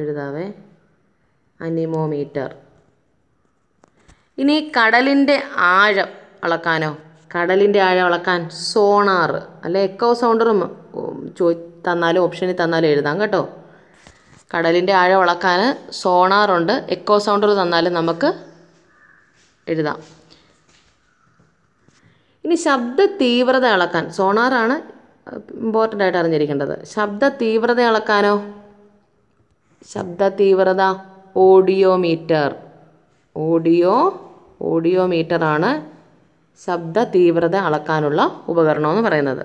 എഴുതാവേ അനിമോമീറ്റർ ഇനി കടലിൻ്റെ ആഴം അളക്കാനോ കടലിൻ്റെ ആഴം അളക്കാൻ സോണാർ അല്ലെ എക്കോ സൗണ്ടറും തന്നാലും ഓപ്ഷനിൽ തന്നാലും എഴുതാം കേട്ടോ കടലിൻ്റെ ആഴം അളക്കാൻ സോണാറുണ്ട് എക്കോ സൗണ്ടർ തന്നാലും നമുക്ക് എഴുതാം ഇനി ശബ്ദ തീവ്രത അളക്കാൻ സോണാറാണ് ഇമ്പോർട്ടൻ്റ് ആയിട്ട് അറിഞ്ഞിരിക്കേണ്ടത് ശബ്ദ തീവ്രത അളക്കാനോ ശബ്ദ തീവ്രത ഓഡിയോമീറ്റർ ഓഡിയോ ഓഡിയോമീറ്റർ ആണ് ശബ്ദ തീവ്രത അളക്കാനുള്ള ഉപകരണം എന്ന് പറയുന്നത്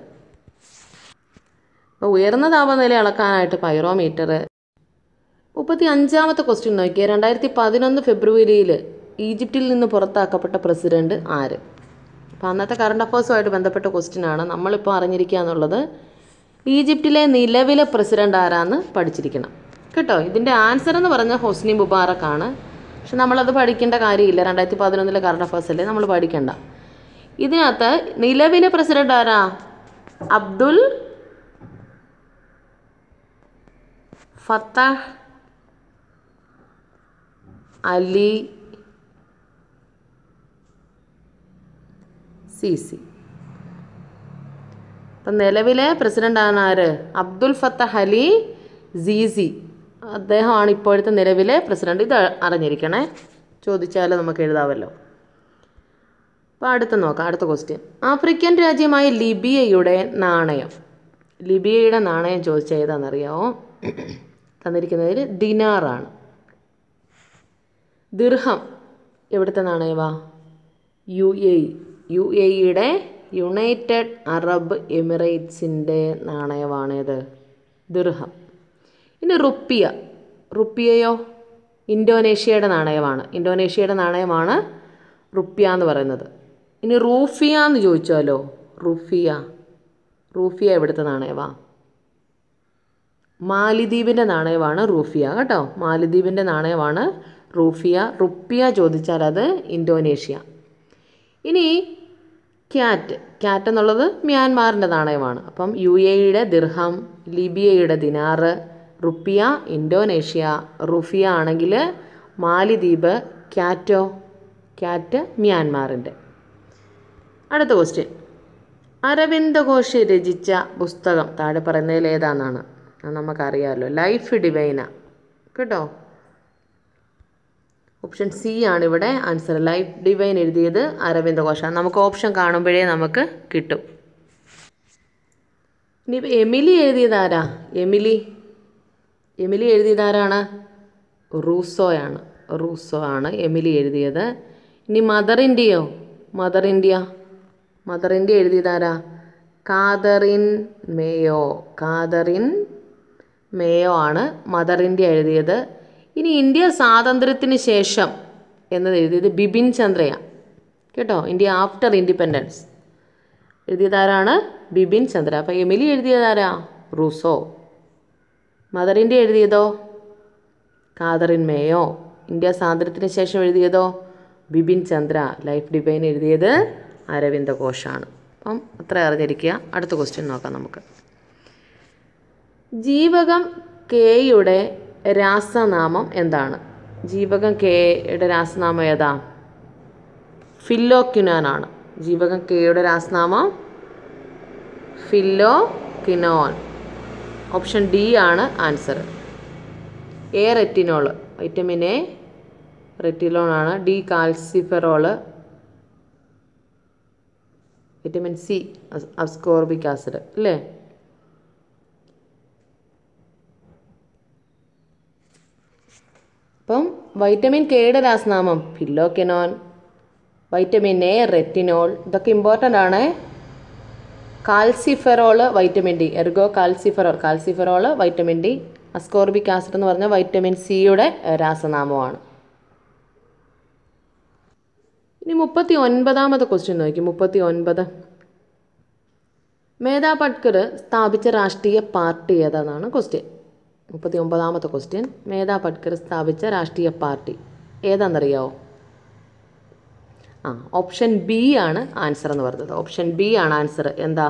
അപ്പോൾ ഉയർന്ന താപനില അളക്കാനായിട്ട് പൈറോമീറ്റർ മുപ്പത്തി അഞ്ചാമത്തെ ക്വസ്റ്റ്യൻ നോക്കിയാൽ രണ്ടായിരത്തി പതിനൊന്ന് ഫെബ്രുവരിയിൽ ഈജിപ്തിൽ നിന്ന് പുറത്താക്കപ്പെട്ട പ്രസിഡന്റ് ആര് അപ്പോൾ അന്നത്തെ കറണ്ട് അഫേഴ്സുമായിട്ട് ബന്ധപ്പെട്ട ക്വസ്റ്റ്യനാണ് നമ്മളിപ്പോൾ അറിഞ്ഞിരിക്കുക എന്നുള്ളത് ഈജിപ്തിലെ നിലവിലെ പ്രസിഡന്റ് ആരാന്ന് പഠിച്ചിരിക്കണം കേട്ടോ ഇതിൻ്റെ ആൻസർ എന്ന് പറഞ്ഞാൽ ഹൊസ്നി മുബാറക് ആണ് പക്ഷെ നമ്മളത് പഠിക്കേണ്ട കാര്യമില്ല രണ്ടായിരത്തി പതിനൊന്നിലെ കറണ്ട് അഫേഴ്സല്ലേ നമ്മൾ പഠിക്കേണ്ട ഇതിനകത്ത് നിലവിലെ പ്രസിഡന്റ് ആരാ Abdel Fattah el Sisi അപ്പം നിലവിലെ പ്രസിഡൻ്റാണ് ആര് അബ്ദുൽ ഫത്തഹ് അലി സീസി അദ്ദേഹമാണ് ഇപ്പോഴത്തെ നിലവിലെ പ്രസിഡന്റ് ഇത് അറിഞ്ഞിരിക്കണേ ചോദിച്ചാൽ നമുക്ക് എഴുതാമല്ലോ അപ്പോൾ അടുത്ത നോക്കാം അടുത്ത ക്വസ്റ്റ്യൻ ആഫ്രിക്കൻ രാജ്യമായ ലിബിയയുടെ നാണയം ലിബിയയുടെ നാണയം ചോദിച്ചാൽ ഏതാണെന്നറിയാമോ തന്നിരിക്കുന്നതിൽ ദിനാറാണ് ദിർഹം എവിടുത്തെ നാണയവ യു എ യു എ ഇയുടെ യുണൈറ്റഡ് അറബ് എമിറേറ്റ്സിൻ്റെ നാണയമാണേത് ദിർഹം ഇനി റുപ്പിയ റുപ്പിയയോ ഇന്തോനേഷ്യയുടെ നാണയമാണ് ഇന്തോനേഷ്യയുടെ നാണയമാണ് റുപ്പിയ എന്ന് പറയുന്നത് ഇനി റൂഫിയ എന്ന് ചോദിച്ചാലോ റുഫിയ റൂഫിയ എവിടുത്തെ നാണയവാ മാലിദ്വീപിൻ്റെ നാണയമാണ് റൂഫിയ കേട്ടോ മാലിദ്വീപിൻ്റെ നാണയമാണ് റൂഫിയ റുപ്പിയ ചോദിച്ചാൽ അത് ഇൻഡോനേഷ്യ ഇനി ക്യാറ്റ് ക്യാറ്റ് എന്നുള്ളത് മ്യാൻമാറിൻ്റെ നാണയമാണ് അപ്പം യു എയുടെ ദിർഹം ലിബിയയുടെ ദിനാറ് റുപ്പിയ ഇൻഡോനേഷ്യ റുഫിയ ആണെങ്കിൽ മാലിദ്വീപ് ക്യാറ്റോ ക്യാറ്റ് മ്യാൻമാറിൻ്റെ അടുത്ത ക്വസ്റ്റ്യൻ അരവിന്ദ ഘോഷ് രചിച്ച പുസ്തകം താഴെ പറയുന്നതിൽ ഏതാണെന്നാണ് നമുക്കറിയാമല്ലോ ലൈഫ് ഡിവൈന കേട്ടോ ഓപ്ഷൻ സി ആണ് ഇവിടെ ആൻസർ ലൈഫ് ഡിവൈൻ എഴുതിയത് അരവിന്ദ ഘോഷ നമുക്ക് ഓപ്ഷൻ കാണുമ്പോഴേ നമുക്ക് കിട്ടും ഇനി എമിലി എഴുതിയത് ആരാ എമിലി എമിലി എഴുതിയത് ആരാണ് റൂസോയാണ് റൂസോ ആണ് എമിലി എഴുതിയത് ഇനി മദർ ഇന്ത്യയോ മദർ ഇന്ത്യ മദർ ഇന്ത്യ എഴുതിയത് ആരാ കാതറിൻ മേയോ കാതറിൻ മേയോ ആണ് മദർ ഇന്ത്യ എഴുതിയത് ഇനി ഇന്ത്യ സ്വാതന്ത്ര്യത്തിന് ശേഷം എന്നത് എഴുതിയത് ബിപിൻ ചന്ദ്രയാണ് കേട്ടോ ഇന്ത്യ ആഫ്റ്റർ ഇൻഡിപെൻഡൻസ് എഴുതിയതാരാണ് ബിപിൻ ചന്ദ്ര അപ്പോൾ എമിലി എഴുതിയതാരാ റൂസോ മദർ ഇന്ത്യ എഴുതിയതോ കാതറിൻ മേയോ ഇന്ത്യ സ്വാതന്ത്ര്യത്തിന് ശേഷം എഴുതിയതോ ബിപിൻ ചന്ദ്ര ലൈഫ് ഡിവൈൻ എഴുതിയത് അരവിന്ദ ഘോഷാണ് അപ്പം അത്ര അറിഞ്ഞിരിക്കുക അടുത്ത ക്വസ്റ്റ്യൻ നോക്കാം നമുക്ക് ജീവകം കെയുടെ രാസനാമം എന്താണ് ജീവകം കെയുടെ രാസനാമം ഏതാ ആണ് ജീവകം കെയുടെ രാസനാമം കിനോൻ ഓപ്ഷൻ ഡി ആണ് answer A retinol vitamin A ആണ് D calciferol vitamin C ascorbic acid അല്ലേ അപ്പം വൈറ്റമിൻ കെയുടെ രാസനാമം ഫില്ലോക്കിനോൻ വൈറ്റമിൻ എ റെറ്റിനോൾ ഇതൊക്കെ ഇമ്പോർട്ടൻ്റ് ആണ് calciferol vitamin D ergocalciferol calciferol vitamin D ascorbic acid എന്ന് പറഞ്ഞാൽ വൈറ്റമിൻ സിയുടെ രാസനാമമാണ് ഇനി മുപ്പത്തി ഒൻപതാമത് ക്വസ്റ്റ്യൻ നോക്കി മുപ്പത്തി ഒൻപത് മേധാ പട്കർ സ്ഥാപിച്ച രാഷ്ട്രീയ പാർട്ടി ഏതാണെന്നാണ് ക്വസ്റ്റ്യൻ മുപ്പത്തി ഒമ്പതാമത്തെ ക്വസ്റ്റ്യൻ മേധാ പട്കർ സ്ഥാപിച്ച രാഷ്ട്രീയ പാർട്ടി ഏതാണെന്നറിയാവോ ആ ഓപ്ഷൻ ബി ആണ് ആൻസർ എന്ന് പറഞ്ഞത് ഓപ്ഷൻ ബി ആണ് ആൻസർ എന്താ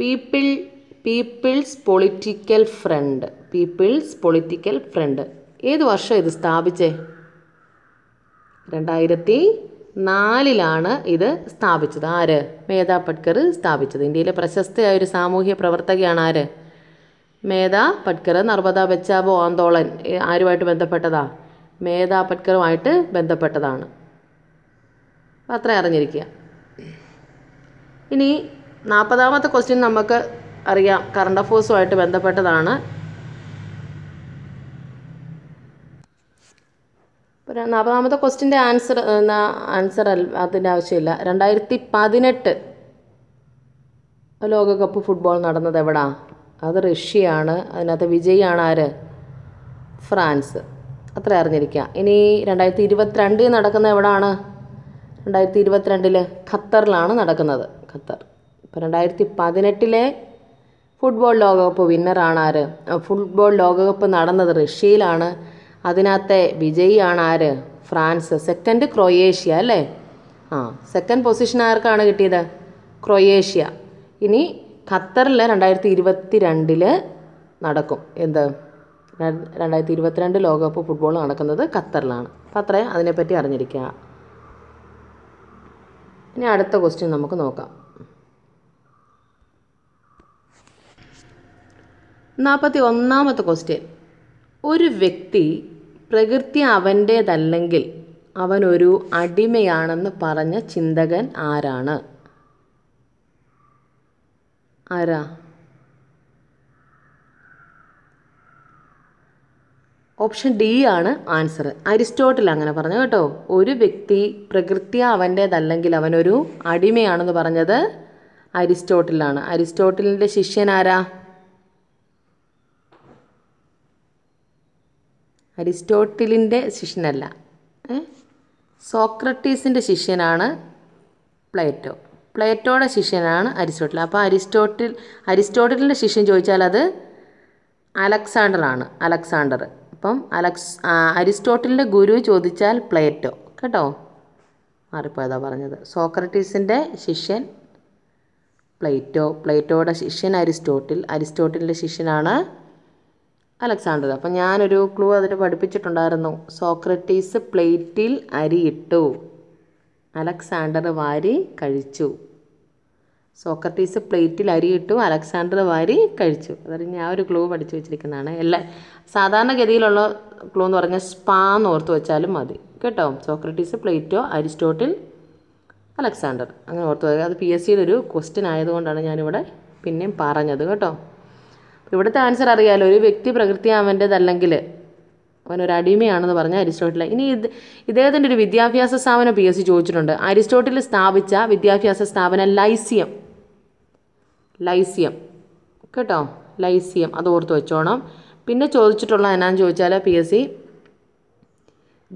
people people's political front people's political front ഏത് വർഷം ഇത് സ്ഥാപിച്ചേ രണ്ടായിരത്തി നാലിലാണ് ഇത് സ്ഥാപിച്ചത് ആര് മേധാ പട്കർ സ്ഥാപിച്ചത് ഇന്ത്യയിലെ പ്രശസ്തയായ ഒരു സാമൂഹ്യ പ്രവർത്തകയാണ് ആര് മേധ പട്കർ നർമ്മദ ബച്ചാവോ ആന്തോളൻ ആരുമായിട്ട് ബന്ധപ്പെട്ടതാ മേധാ പട്കറുമായിട്ട് ബന്ധപ്പെട്ടതാണ് അത്ര അറിഞ്ഞിരിക്കുക ഇനി നാൽപ്പതാമത്തെ ക്വസ്റ്റ്യൻ നമുക്ക് അറിയാം കറണ്ട് അഫേഴ്സുമായിട്ട് ബന്ധപ്പെട്ടതാണ് നാൽപ്പതാമത്തെ ക്വസ്റ്റിൻ്റെ ആൻസർ ആൻസർ അതിൻ്റെ ആവശ്യമില്ല രണ്ടായിരത്തി പതിനെട്ട് ലോകകപ്പ് ഫുട്ബോൾ നടന്നത് എവിടാ അത് റഷ്യയാണ് അതിനകത്ത് വിജയിയാണ് ആര് ഫ്രാൻസ് അത്ര അറിഞ്ഞിരിക്കുക ഇനി രണ്ടായിരത്തി ഇരുപത്തിരണ്ടിൽ നടക്കുന്ന എവിടാണ് രണ്ടായിരത്തി ഇരുപത്തിരണ്ടിൽ ഖത്തറിലാണ് നടക്കുന്നത് ഖത്തർ ഇപ്പം രണ്ടായിരത്തി പതിനെട്ടിലെ ഫുട്ബോൾ ലോകകപ്പ് വിന്നറാണ് ആര് ഫുട്ബോൾ ലോകകപ്പ് നടന്നത് റഷ്യയിലാണ് അതിനകത്തെ വിജയിയാണ് ആര് ഫ്രാൻസ് സെക്കൻഡ് ക്രൊയേഷ്യ അല്ലേ ആ സെക്കൻഡ് പൊസിഷൻ ആർക്കാണ് കിട്ടിയത് ക്രൊയേഷ്യ ഇനി ഖത്തറിൽ രണ്ടായിരത്തി ഇരുപത്തി രണ്ടിൽ നടക്കും എന്ത് രണ്ടായിരത്തി ഇരുപത്തിരണ്ട് ലോകകപ്പ് ഫുട്ബോൾ നടക്കുന്നത് ഖത്തറിലാണ് അപ്പം അത്രയും അതിനെപ്പറ്റി അറിഞ്ഞിരിക്കുക ഇനി അടുത്ത ക്വസ്റ്റ്യൻ നമുക്ക് നോക്കാം നാൽപ്പത്തി ഒന്നാമത്തെ ക്വസ്റ്റ്യൻ ഒരു വ്യക്തി പ്രകൃതി അവൻ്റേതല്ലെങ്കിൽ അവനൊരു അടിമയാണെന്ന് പറഞ്ഞ ചിന്തകൻ ആരാണ് ആരാ ഓപ്ഷൻ ഡി ആണ് ആൻസർ അരിസ്റ്റോട്ടിൽ അങ്ങനെ പറഞ്ഞു കേട്ടോ ഒരു വ്യക്തി പ്രകൃതി അവൻ്റെതല്ലെങ്കിൽ അവനൊരു അടിമയാണെന്ന് പറഞ്ഞത് അരിസ്റ്റോട്ടിലാണ് അരിസ്റ്റോട്ടിലിൻ്റെ ശിഷ്യൻ ആരാ അരിസ്റ്റോട്ടിലിൻ്റെ ശിഷ്യനല്ല സോക്രട്ടീസിൻ്റെ ശിഷ്യനാണ് പ്ലേറ്റോ പ്ലേറ്റോയുടെ ശിഷ്യനാണ് അരിസ്റ്റോട്ടിൽ അപ്പോൾ അരിസ്റ്റോട്ടിൽ അരിസ്റ്റോട്ടിലിൻ്റെ ശിഷ്യൻ ചോദിച്ചാൽ അത് അലക്സാണ്ടർ ആണ് അലക്സാണ്ടർ അപ്പം അലക്സ് അരിസ്റ്റോട്ടിലിൻ്റെ ഗുരു ചോദിച്ചാൽ പ്ലേറ്റോ കേട്ടോ മാറിപ്പോയതാ പറഞ്ഞത് സോക്രട്ടീസിൻ്റെ ശിഷ്യൻ പ്ലേറ്റോ പ്ലേറ്റോയുടെ ശിഷ്യൻ അരിസ്റ്റോട്ടിൽ അരിസ്റ്റോട്ടിലിൻ്റെ ശിഷ്യനാണ് അലക്സാണ്ടർ അപ്പം ഞാനൊരു ക്ലൂ അതിന് പഠിപ്പിച്ചിട്ടുണ്ടായിരുന്നു സോക്രട്ടീസ് പ്ലേറ്റിൽ അരിയിട്ടു അലക്സാണ്ടർ വാരി കഴിച്ചു സോക്രട്ടീസ് പ്ലേറ്റിൽ അരിയിട്ടു അലക്സാണ്ടർ വാരി കഴിച്ചു അതായത് ഞാൻ ഒരു ക്ലൂ പഠിച്ചു വെച്ചിരിക്കുന്നതാണ് എല്ലാ സാധാരണഗതിയിലുള്ള ക്ലൂ എന്ന് പറഞ്ഞാൽ സ്പാ എന്ന് ഓർത്ത് വെച്ചാലും മതി കേട്ടോ സോക്രട്ടീസ് പ്ലേറ്റോ അരിസ്റ്റോട്ടിൽ അലക്സാണ്ടർ അങ്ങനെ ഓർത്ത് വെക്കുക അത് പി എസ് സിയുടെ ഒരു ക്വസ്റ്റ്യൻ ആയതുകൊണ്ടാണ് ഞാനിവിടെ പിന്നെയും പറഞ്ഞത് കേട്ടോ ഇവിടുത്തെ ആൻസർ അറിയാമല്ലോ ഒരു വ്യക്തി പ്രകൃതി അവൻ്റേതല്ലെങ്കിൽ അവനൊരു അടിമയാണെന്ന് പറഞ്ഞ അരിസ്റ്റോട്ടിൽ ഇനി ഇത് ഇദ്ദേഹത്തിൻ്റെ ഒരു വിദ്യാഭ്യാസ സ്ഥാപനം പി എസ് സി ചോദിച്ചിട്ടുണ്ട് അരിസ്റ്റോട്ടിൽ സ്ഥാപിച്ച വിദ്യാഭ്യാസ സ്ഥാപനം ലൈസിയം ലൈസിയം കേട്ടോ ലൈസിയം അത് ഓർത്ത് വെച്ചോണം പിന്നെ ചോദിച്ചിട്ടുള്ള എന്നാന്ന് ചോദിച്ചാൽ പി എസ് സി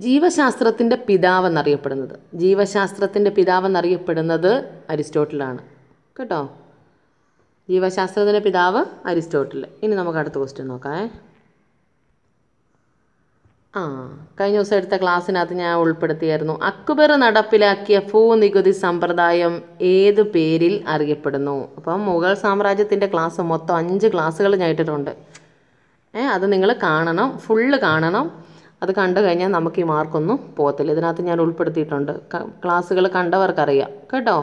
ജീവശാസ്ത്രത്തിൻ്റെ പിതാവെന്നറിയപ്പെടുന്നത് ജീവശാസ്ത്രത്തിൻ്റെ പിതാവെന്നറിയപ്പെടുന്നത് അരിസ്റ്റോട്ടിലാണ് കേട്ടോ ജീവശാസ്ത്രത്തിൻ്റെ പിതാവ് അരിസ്റ്റോട്ടിൽ ഇനി നമുക്ക് അടുത്ത ക്വസ്റ്റ്യൻ നോക്കാം ആ കഴിഞ്ഞ ദിവസം എടുത്ത ക്ലാസ്സിനകത്ത് ഞാൻ ഉൾപ്പെടുത്തിയായിരുന്നു അക്ബർ നടപ്പിലാക്കിയ ഭൂ നികുതി സമ്പ്രദായം ഏത് പേരിൽ അറിയപ്പെടുന്നു അപ്പം മുഗൾ സാമ്രാജ്യത്തിൻ്റെ ക്ലാസ് മൊത്തം അഞ്ച് ക്ലാസ്സുകൾ ഞാൻ ഇട്ടിട്ടുണ്ട് ഏ അത് നിങ്ങൾ കാണണം ഫുള്ള് കാണണം അത് കണ്ടു കഴിഞ്ഞാൽ നമുക്ക് ഈ മാർക്കൊന്നും പോകത്തില്ല ഇതിനകത്ത് ഞാൻ ഉൾപ്പെടുത്തിയിട്ടുണ്ട് ക്ലാസ്സുകൾ കണ്ടവർക്കറിയാം കേട്ടോ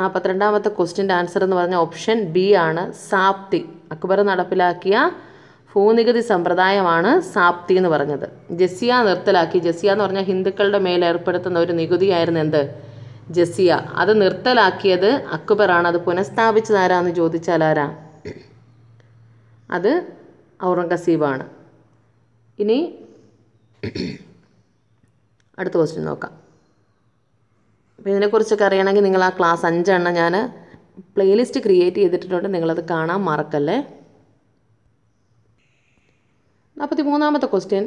നാൽപ്പത്തിരണ്ടാമത്തെ ക്വസ്റ്റിൻ്റെ ആൻസർ എന്ന് പറഞ്ഞ ഓപ്ഷൻ ബി ആണ് സാപ്തി അക്ബർ നടപ്പിലാക്കിയ ഭൂനികുതി സമ്പ്രദായമാണ് സാപ്തി എന്ന് പറഞ്ഞത് ജസിയ നിർത്തലാക്കി ജസിയ എന്ന് പറഞ്ഞാൽ ഹിന്ദുക്കളുടെ മേൽ ഏർപ്പെടുത്തുന്ന ഒരു നികുതിയായിരുന്നു എന്ത് ജസിയ അത് നിർത്തലാക്കിയത് അക്ബറാണ് അത് പുനഃസ്ഥാപിച്ചതാരാന്ന് ആരാന്ന് ചോദിച്ചാൽ ആരാ അത് ഔറംഗസീബാണ് ഇനി അടുത്ത ക്വസ്റ്റ്യൻ നോക്കാം അപ്പം ഇതിനെക്കുറിച്ചൊക്കെ അറിയണമെങ്കിൽ നിങ്ങൾ ആ ക്ലാസ് അഞ്ചെണ്ണം ഞാൻ പ്ലേലിസ്റ്റ് ക്രിയേറ്റ് ചെയ്തിട്ടുണ്ട് നിങ്ങളത് കാണാൻ മറക്കല്ലേ നാൽപ്പത്തി മൂന്നാമത്തെ ക്വസ്റ്റ്യൻ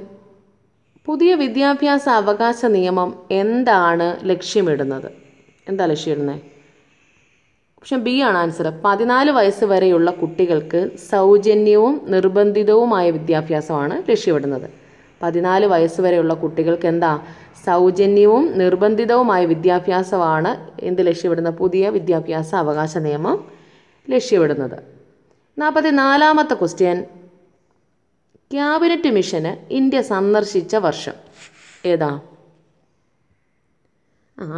പുതിയ വിദ്യാഭ്യാസ അവകാശ നിയമം എന്താണ് ലക്ഷ്യമിടുന്നത് എന്താ ലക്ഷ്യമിടുന്നത് ഓപ്ഷൻ ബി ആണ് ആൻസർ പതിനാല് വയസ്സ് വരെയുള്ള കുട്ടികൾക്ക് സൗജന്യവും നിർബന്ധിതവുമായ വിദ്യാഭ്യാസമാണ് ലക്ഷ്യമിടുന്നത് പതിനാല് വയസ്സ് വരെയുള്ള കുട്ടികൾക്ക് എന്താ സൗജന്യവും നിർബന്ധിതവുമായ വിദ്യാഭ്യാസമാണ് എന്ത് ലക്ഷ്യമിടുന്ന പുതിയ വിദ്യാഭ്യാസ അവകാശ നിയമം ലക്ഷ്യമിടുന്നത് നാൽപ്പത്തി നാലാമത്തെ ക്വസ്റ്റ്യൻ ക്യാബിനറ്റ് മിഷന് ഇന്ത്യ സന്ദർശിച്ച വർഷം ഏതാ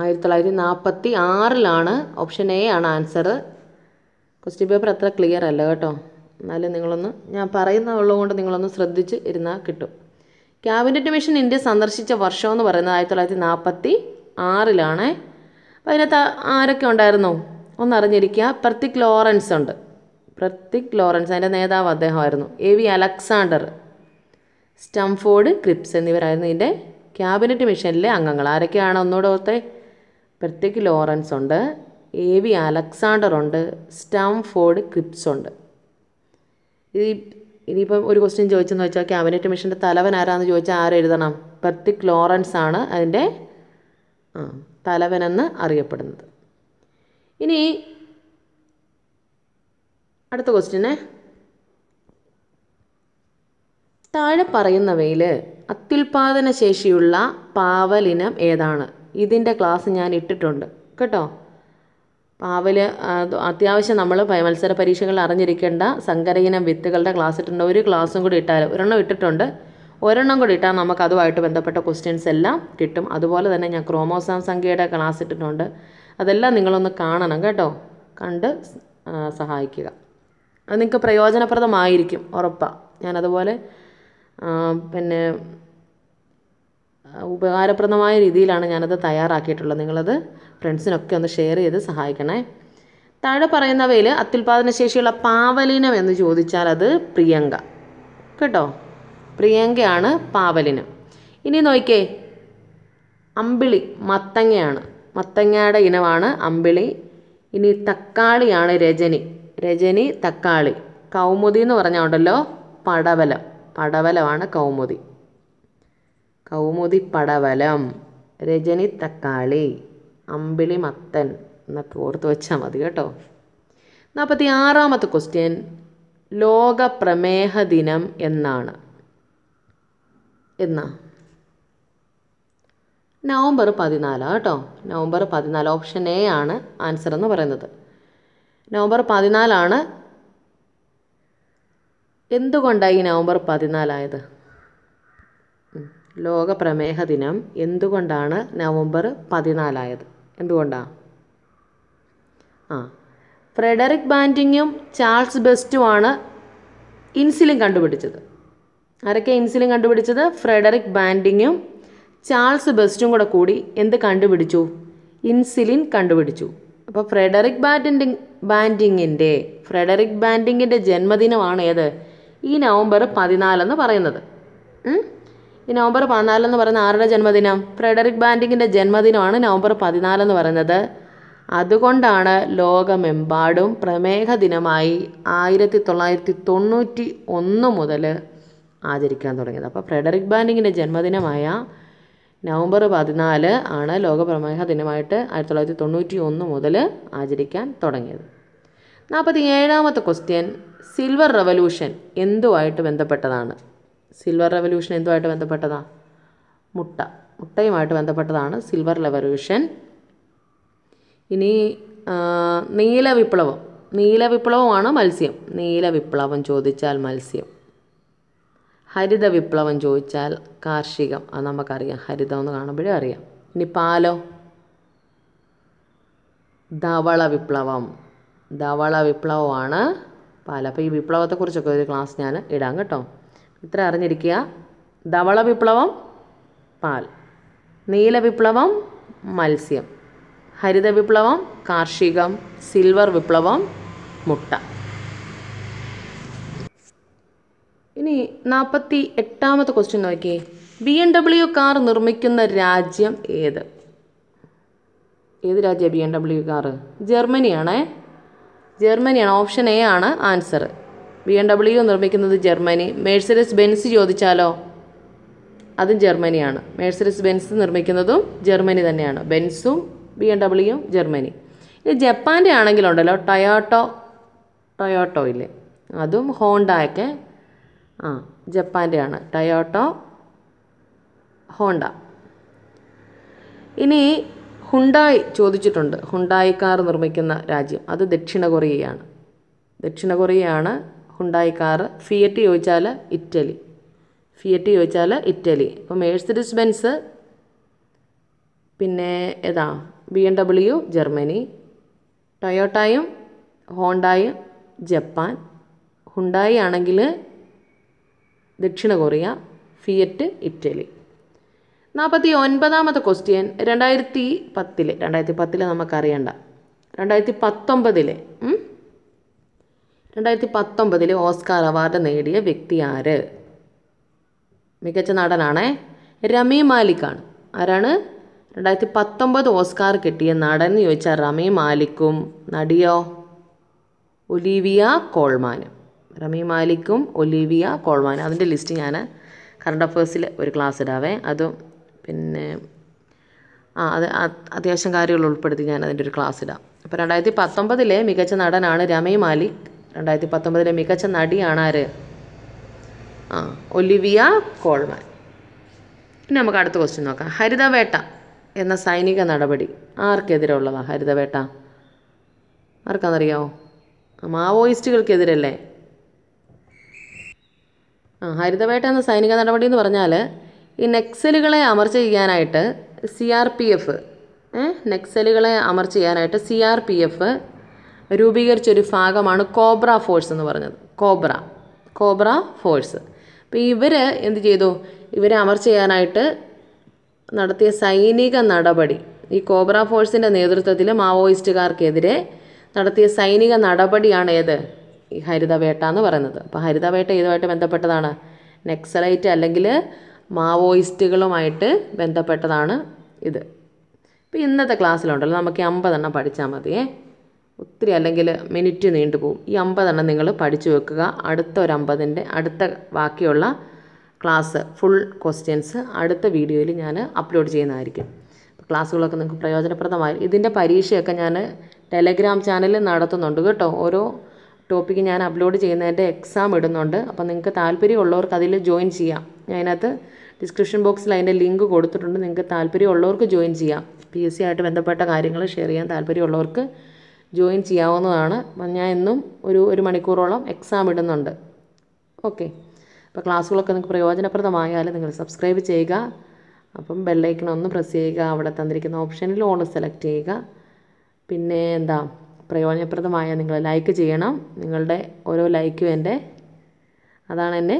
ആയിരത്തി തൊള്ളായിരത്തി നാൽപ്പത്തി ആറിലാണ് ഓപ്ഷൻ എ ആണ് ആൻസർ ക്വസ്റ്റ്യൻ പേപ്പർ അത്ര ക്ലിയർ അല്ല കേട്ടോ എന്നാലും നിങ്ങളൊന്ന് ഞാൻ പറയുന്ന കൊണ്ട് നിങ്ങളൊന്ന് ശ്രദ്ധിച്ച് ഇരുന്നാൽ കിട്ടും ക്യാബിനറ്റ് മിഷൻ ഇന്ത്യ സന്ദർശിച്ച വർഷം എന്ന് പറയുന്നത് ആയിരത്തി തൊള്ളായിരത്തി നാൽപ്പത്തി ആറിലാണേ അപ്പോൾ അതിനകത്ത് ആരൊക്കെ ഉണ്ടായിരുന്നു ഒന്നറിഞ്ഞിരിക്കുക പെർത്തിക് ലോറൻസ് ഉണ്ട് പ്രത്വിക് ലോറൻസ് അതിൻ്റെ നേതാവ് അദ്ദേഹമായിരുന്നു A V Alexander Stafford Cripps എന്നിവരായിരുന്നു ഇതിൻ്റെ ക്യാബിനറ്റ് മിഷനിലെ അംഗങ്ങൾ ആരൊക്കെയാണ് ഒന്നുകൂടെ ഓർത്തെ പ്രത്യേക് ലോറൻസ് ഉണ്ട് എ വി അലക്സാണ്ടർ ഉണ്ട് സ്റ്റംഫോർഡ് ക്രിപ്സ് ഉണ്ട് ഇത് ഇനിയിപ്പം ഒരു ക്വസ്റ്റ്യൻ ചോദിച്ചെന്ന് വെച്ചാൽ ക്യാബിനറ്റ് മിഷൻ്റെ തലവൻ ആരാന്ന് ചോദിച്ചാൽ ആരെഴുതണം പ്രത്യക് ലോറൻസ് ആണ് അതിൻ്റെ തലവനെന്ന് അറിയപ്പെടുന്നത് ഇനി അടുത്ത ക്വസ്റ്റ്യന് താഴെ പറയുന്നവയിൽ അത്യുൽപാദന ശേഷിയുള്ള പാവലിനം ഏതാണ് ഇതിൻ്റെ ക്ലാസ് ഞാൻ ഇട്ടിട്ടുണ്ട് കേട്ടോ പാവൽ അത്യാവശ്യം നമ്മൾ മത്സര പരീക്ഷകളിൽ അറിഞ്ഞിരിക്കേണ്ട സങ്കരയിനം വിത്തുകളുടെ ക്ലാസ് ഇട്ടിട്ടുണ്ട് ഒരു ക്ലാസ്സും കൂടി ഇട്ടാൽ ഒരെണ്ണം ഇട്ടിട്ടുണ്ട് ഒരെണ്ണം കൂടി ഇട്ടാൽ നമുക്ക് അതുമായിട്ട് ബന്ധപ്പെട്ട ക്വസ്റ്റ്യൻസ് എല്ലാം കിട്ടും അതുപോലെ തന്നെ ഞാൻ ക്രോമോസാം സംഖ്യയുടെ ക്ലാസ് ഇട്ടിട്ടുണ്ട് അതെല്ലാം നിങ്ങളൊന്ന് കാണണം കേട്ടോ കണ്ട് സഹായിക്കുക അത് നിങ്ങൾക്ക് പ്രയോജനപ്രദമായിരിക്കും ഉറപ്പാണ് ഞാനതുപോലെ പിന്നെ ഉപകാരപ്രദമായ രീതിയിലാണ് ഞാനത് തയ്യാറാക്കിയിട്ടുള്ളത് നിങ്ങളത് ഫ്രണ്ട്സിനൊക്കെ ഒന്ന് ഷെയർ ചെയ്ത് സഹായിക്കണേ താഴെ പറയുന്നവയിൽ അത്യുൽപാദനശേഷിയുള്ള പാവലിനം എന്ന് ചോദിച്ചാൽ അത് പ്രിയങ്ക കേട്ടോ പ്രിയങ്കയാണ് പാവലിനം ഇനി നോക്കിയേ അമ്പിളി മത്തങ്ങയാണ് മത്തങ്ങയുടെ ഇനമാണ് അമ്പിളി ഇനി തക്കാളിയാണ് രജനി രജനി തക്കാളി കൗമുദി എന്ന് പറഞ്ഞാൽ ഉണ്ടല്ലോ പടവലം പടവലമാണ് കൗമുദി കൗമുദി പടവലം രജനി തക്കാളി അമ്പിളി മത്തൻ എന്നൊക്കെ ഓർത്ത് വെച്ചാൽ മതി കേട്ടോ നാൽപ്പത്തി ആറാമത്തെ ക്വസ്റ്റ്യൻ ലോക പ്രമേഹ ദിനം എന്നാണ് എന്നാ നവംബർ പതിനാലാണ് കേട്ടോ നവംബർ പതിനാല് ഓപ്ഷൻ എ ആണ് ആൻസർ എന്ന് പറയുന്നത് നവംബർ പതിനാലാണ് എന്തുകൊണ്ടാണ് ഈ നവംബർ പതിനാലായത് ലോക പ്രമേഹ ദിനം എന്തുകൊണ്ടാണ് നവംബർ പതിനാലായത് എന്തുകൊണ്ടാണ് ആ ഫ്രെഡറിക് ബാൻറ്റിങ്ങും ചാൾസ് ബെസ്റ്റുമാണ് ഇൻസുലിൻ കണ്ടുപിടിച്ചത് ആരൊക്കെ ഇൻസുലിൻ കണ്ടുപിടിച്ചത് ഫ്രെഡറിക് ബാൻറ്റിങ്ങും ചാൾസ് ബെസ്റ്റും കൂടെ കൂടി എന്ത് കണ്ടുപിടിച്ചു ഇൻസുലിൻ കണ്ടുപിടിച്ചു അപ്പോൾ ഫ്രെഡറിക് ബാൻഡിങ് ബാൻഡിങ്ങിൻ്റെ ഫ്രെഡറിക് ബാൻഡിങ്ങിൻ്റെ ജന്മദിനമാണ് ഏത് ഈ നവംബർ പതിനാലെന്ന് പറയുന്നത് ഈ നവംബർ പതിനാലെന്ന് പറയുന്ന ആരുടെ ജന്മദിനം ഫ്രെഡറിക് ബാൻഡിങ്ങിൻ്റെ ജന്മദിനമാണ് നവംബർ പതിനാലെന്ന് പറയുന്നത് അതുകൊണ്ടാണ് ലോകമെമ്പാടും പ്രമേഹ ദിനമായി ആയിരത്തി തൊള്ളായിരത്തി തൊണ്ണൂറ്റി ഒന്ന് മുതൽ ആചരിക്കാൻ തുടങ്ങിയത് അപ്പോൾ ഫ്രെഡറിക് ബാൻഡിങ്ങിൻ്റെ ജന്മദിനമായ നവംബർ പതിനാല് ആണ് ലോക പ്രമേഹ ദിനമായിട്ട് ആയിരത്തി തൊള്ളായിരത്തി തൊണ്ണൂറ്റി ഒന്ന് മുതൽ ആചരിക്കാൻ തുടങ്ങിയത് നാൽപ്പത്തി ഏഴാമത്തെ ക്വസ്റ്റ്യൻ സിൽവർ റവല്യൂഷൻ എന്തുമായിട്ട് ബന്ധപ്പെട്ടതാണ് സിൽവർ റവല്യൂഷൻ എന്തുമായിട്ട് ബന്ധപ്പെട്ടതാണ് മുട്ട മുട്ടയുമായിട്ട് ബന്ധപ്പെട്ടതാണ് സിൽവർ റവല്യൂഷൻ ഇനി നീല വിപ്ലവം നീല വിപ്ലവമാണ് മത്സ്യം നീല വിപ്ലവം ചോദിച്ചാൽ മത്സ്യം ഹരിത വിപ്ലവം ചോദിച്ചാൽ കാർഷികം അത് നമുക്കറിയാം ഹരിതം എന്ന് കാണുമ്പോഴേ അറിയാം ഇനി പാലോ ധവള വിപ്ലവം ധവള വിപ്ലവമാണ് പാല അപ്പോൾ ഈ വിപ്ലവത്തെക്കുറിച്ചൊക്കെ ഒരു ക്ലാസ് ഞാൻ ഇടാം കേട്ടോ ഇത്ര അറിഞ്ഞിരിക്കുക ധവള വിപ്ലവം പാൽ നീല വിപ്ലവം മത്സ്യം ഹരിത വിപ്ലവം കാർഷികം സിൽവർ വിപ്ലവം മുട്ട ഇനി നാൽപ്പത്തി എട്ടാമത്തെ ക്വസ്റ്റ്യൻ നോക്കിയേ ബി എം ഡബ്ല്യു കാർ നിർമ്മിക്കുന്ന രാജ്യം ഏത് ഏത് രാജ്യമാണ് ബി എം ഡബ്ല്യു കാർ ജർമ്മനിയാണേ ജർമ്മനിയാണ് ഓപ്ഷൻ എ ആണ് ആൻസർ ബി എം ഡബ്ല്യു നിർമ്മിക്കുന്നത് ജർമ്മനി മേഴ്സറസ് ബെൻസ് ചോദിച്ചാലോ അതും ജർമ്മനിയാണ് മേഴ്സറസ് ബെൻസ് നിർമ്മിക്കുന്നതും ജർമ്മനി തന്നെയാണ് ബെൻസും ബി എം ഡബ്ല്യു ജർമ്മനി ഇത് ജപ്പാൻ്റെ ആണെങ്കിലുണ്ടല്ലോ ടയോട്ടോ ടൊയോട്ടോ ഇല്ലേ അതും ഹോണ്ടയൊക്കെ ആ ജപ്പാൻ്റെയാണ് ടയോട്ടോ ഹോണ്ട ഇനി ഹുണ്ടായ് ചോദിച്ചിട്ടുണ്ട് ഹുണ്ടായി കാർ നിർമ്മിക്കുന്ന രാജ്യം അത് ദക്ഷിണ കൊറിയയാണ് ദക്ഷിണ കൊറിയയാണ് ഹുണ്ടായി കാർ ഫിയറ്റ് ചോദിച്ചാൽ ഇറ്റലി ഫിയറ്റ് ചോദിച്ചാൽ ഇറ്റലി അപ്പോൾ മേഴ്സിഡിസ് ബെൻസ് പിന്നെ ഏതാ ബി എം ഡബ്ല്യു ജർമ്മനി ടൊയോട്ടായും ഹോണ്ടായും ജപ്പാൻ ഹുണ്ടായി ആണെങ്കിൽ ദക്ഷിണ കൊറിയ ഫിയറ്റ് ഇറ്റലി നാൽപ്പത്തി ഒൻപതാമത്തെ ക്വസ്റ്റ്യൻ രണ്ടായിരത്തി പത്തിലെ രണ്ടായിരത്തി പത്തിലെ നമുക്കറിയണ്ട രണ്ടായിരത്തി പത്തൊമ്പതിലെ രണ്ടായിരത്തി പത്തൊമ്പതിലെ ഓസ്കാർ അവാർഡ് നേടിയ വ്യക്തി ആര് മികച്ച നടനാണേ രമി മാലിക്കാണ് ആരാണ് രണ്ടായിരത്തി പത്തൊമ്പത് ഓസ്കാർ കിട്ടിയ നടൻ എന്ന് ചോദിച്ചാൽ റമി മാലിക്കും നടിയോ ഒലീവിയ കോൾമാനും റമി മാലിക്കും ഒലിവിയ കോൾവാനും അതിൻ്റെ ലിസ്റ്റ് ഞാൻ കറണ്ട് അഫേഴ്സിൽ ഒരു ക്ലാസ് ഇടാവേ അതും പിന്നെ ആ അത് അത്യാവശ്യം കാര്യങ്ങൾ ഉൾപ്പെടുത്തി ഞാൻ അതിൻ്റെ ഒരു ക്ലാസ് ഇടാം അപ്പോൾ രണ്ടായിരത്തി പത്തൊമ്പതിലെ മികച്ച നടനാണ് രമി മാലിക് രണ്ടായിരത്തി പത്തൊമ്പതിലെ മികച്ച നടിയാണ് ആര് ആ ഒലിവിയ കോൾമാൻ പിന്നെ നമുക്ക് അടുത്ത ക്വസ്റ്റ്യൻ നോക്കാം ഹരിതവേട്ട എന്ന സൈനിക നടപടി ആർക്കെതിരെ ഉള്ളതാണ് ഹരിതവേട്ട ആർക്കാണെന്നറിയാമോ മാവോയിസ്റ്റുകൾക്കെതിരല്ലേ ഹരിതവേട്ട എന്ന സൈനിക നടപടി എന്ന് പറഞ്ഞാൽ ഈ നെക്സലുകളെ അമർച്ച ചെയ്യാനായിട്ട് സി ആർ പി എഫ് നെക്സലുകളെ അമർച്ച ചെയ്യാനായിട്ട് സി ആർ പി എഫ് രൂപീകരിച്ചൊരു ഭാഗമാണ് കോബ്ര ഫോഴ്സ് എന്ന് പറഞ്ഞത് കോബ്ര കോബ്ര ഫോഴ്സ് അപ്പോൾ ഇവർ എന്ത് ചെയ്തു ഇവരെ അമർച്ച ചെയ്യാനായിട്ട് നടത്തിയ സൈനിക നടപടി ഈ കോബ്ര ഫോഴ്സിൻ്റെ നേതൃത്വത്തിൽ മാവോയിസ്റ്റുകാർക്കെതിരെ നടത്തിയ സൈനിക നടപടിയാണ് ഏത് ഈ ഹരിതവേട്ട എന്ന് പറയുന്നത് അപ്പോൾ ഹരിതവേട്ട ഏതുമായിട്ട് ബന്ധപ്പെട്ടതാണ് നെക്സലൈറ്റ് അല്ലെങ്കിൽ മാവോയിസ്റ്റുകളുമായിട്ട് ബന്ധപ്പെട്ടതാണ് ഇത് ഇപ്പോൾ ഇന്നത്തെ ക്ലാസ്സിലുണ്ടല്ലോ നമുക്ക് ഈ അമ്പതെണ്ണം പഠിച്ചാൽ മതിയേ ഒത്തിരി അല്ലെങ്കിൽ മിനിറ്റ് നീണ്ടുപോകും ഈ അമ്പതെണ്ണം നിങ്ങൾ പഠിച്ചു വെക്കുക അടുത്ത ഒരു അമ്പതിൻ്റെ അടുത്ത ബാക്കിയുള്ള ക്ലാസ് ഫുൾ ക്വസ്റ്റ്യൻസ് അടുത്ത വീഡിയോയിൽ ഞാൻ അപ്ലോഡ് ചെയ്യുന്നതായിരിക്കും ക്ലാസ്സുകളൊക്കെ നിങ്ങൾക്ക് പ്രയോജനപ്രദമായി ഇതിൻ്റെ പരീക്ഷയൊക്കെ ഞാൻ ടെലഗ്രാം ചാനലിൽ നടത്തുന്നുണ്ട് കേട്ടോ ഓരോ ടോപ്പിക്ക് ഞാൻ അപ്ലോഡ് ചെയ്യുന്നതിൻ്റെ എക്സാം ഇടുന്നുണ്ട് അപ്പോൾ നിങ്ങൾക്ക് താല്പര്യമുള്ളവർക്ക് അതിൽ ജോയിൻ ചെയ്യാം ഞാൻ അതിനകത്ത് ഡിസ്ക്രിപ്ഷൻ ബോക്സിൽ അതിൻ്റെ ലിങ്ക് കൊടുത്തിട്ടുണ്ട് നിങ്ങൾക്ക് താല്പര്യമുള്ളവർക്ക് ജോയിൻ ചെയ്യാം പി എസ് സി ആയിട്ട് ബന്ധപ്പെട്ട കാര്യങ്ങൾ ഷെയർ ചെയ്യാൻ താല്പര്യമുള്ളവർക്ക് ജോയിൻ ചെയ്യാവുന്നതാണ് ഞാൻ എന്നും ഒരു ഒരു മണിക്കൂറോളം എക്സാം ഇടുന്നുണ്ട് ഓക്കെ അപ്പോൾ ക്ലാസ്സുകളൊക്കെ നിങ്ങൾക്ക് പ്രയോജനപ്രദമായാൽ നിങ്ങൾ സബ്സ്ക്രൈബ് ചെയ്യുക അപ്പം ബെല്ലൈക്കൺ ഒന്ന് പ്രസ് ചെയ്യുക അവിടെ തന്നിരിക്കുന്ന ഓപ്ഷനിൽ ഓൺ സെലക്ട് ചെയ്യുക പിന്നെ എന്താ പ്രയോജനപ്രദമായ നിങ്ങൾ ലൈക്ക് ചെയ്യണം നിങ്ങളുടെ ഓരോ ലൈക്കും എൻ്റെ അതാണ് എന്നെ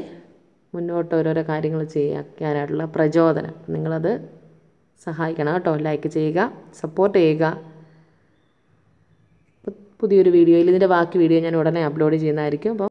മുന്നോട്ട് ഓരോരോ കാര്യങ്ങൾ ചെയ്യാനായിട്ടുള്ള പ്രചോദനം നിങ്ങളത് സഹായിക്കണം കേട്ടോ ലൈക്ക് ചെയ്യുക സപ്പോർട്ട് ചെയ്യുക പുതിയൊരു വീഡിയോയിൽ ഇതിൻ്റെ ബാക്കി വീഡിയോ ഞാൻ ഉടനെ അപ്ലോഡ് ചെയ്യുന്നതായിരിക്കും അപ്പോൾ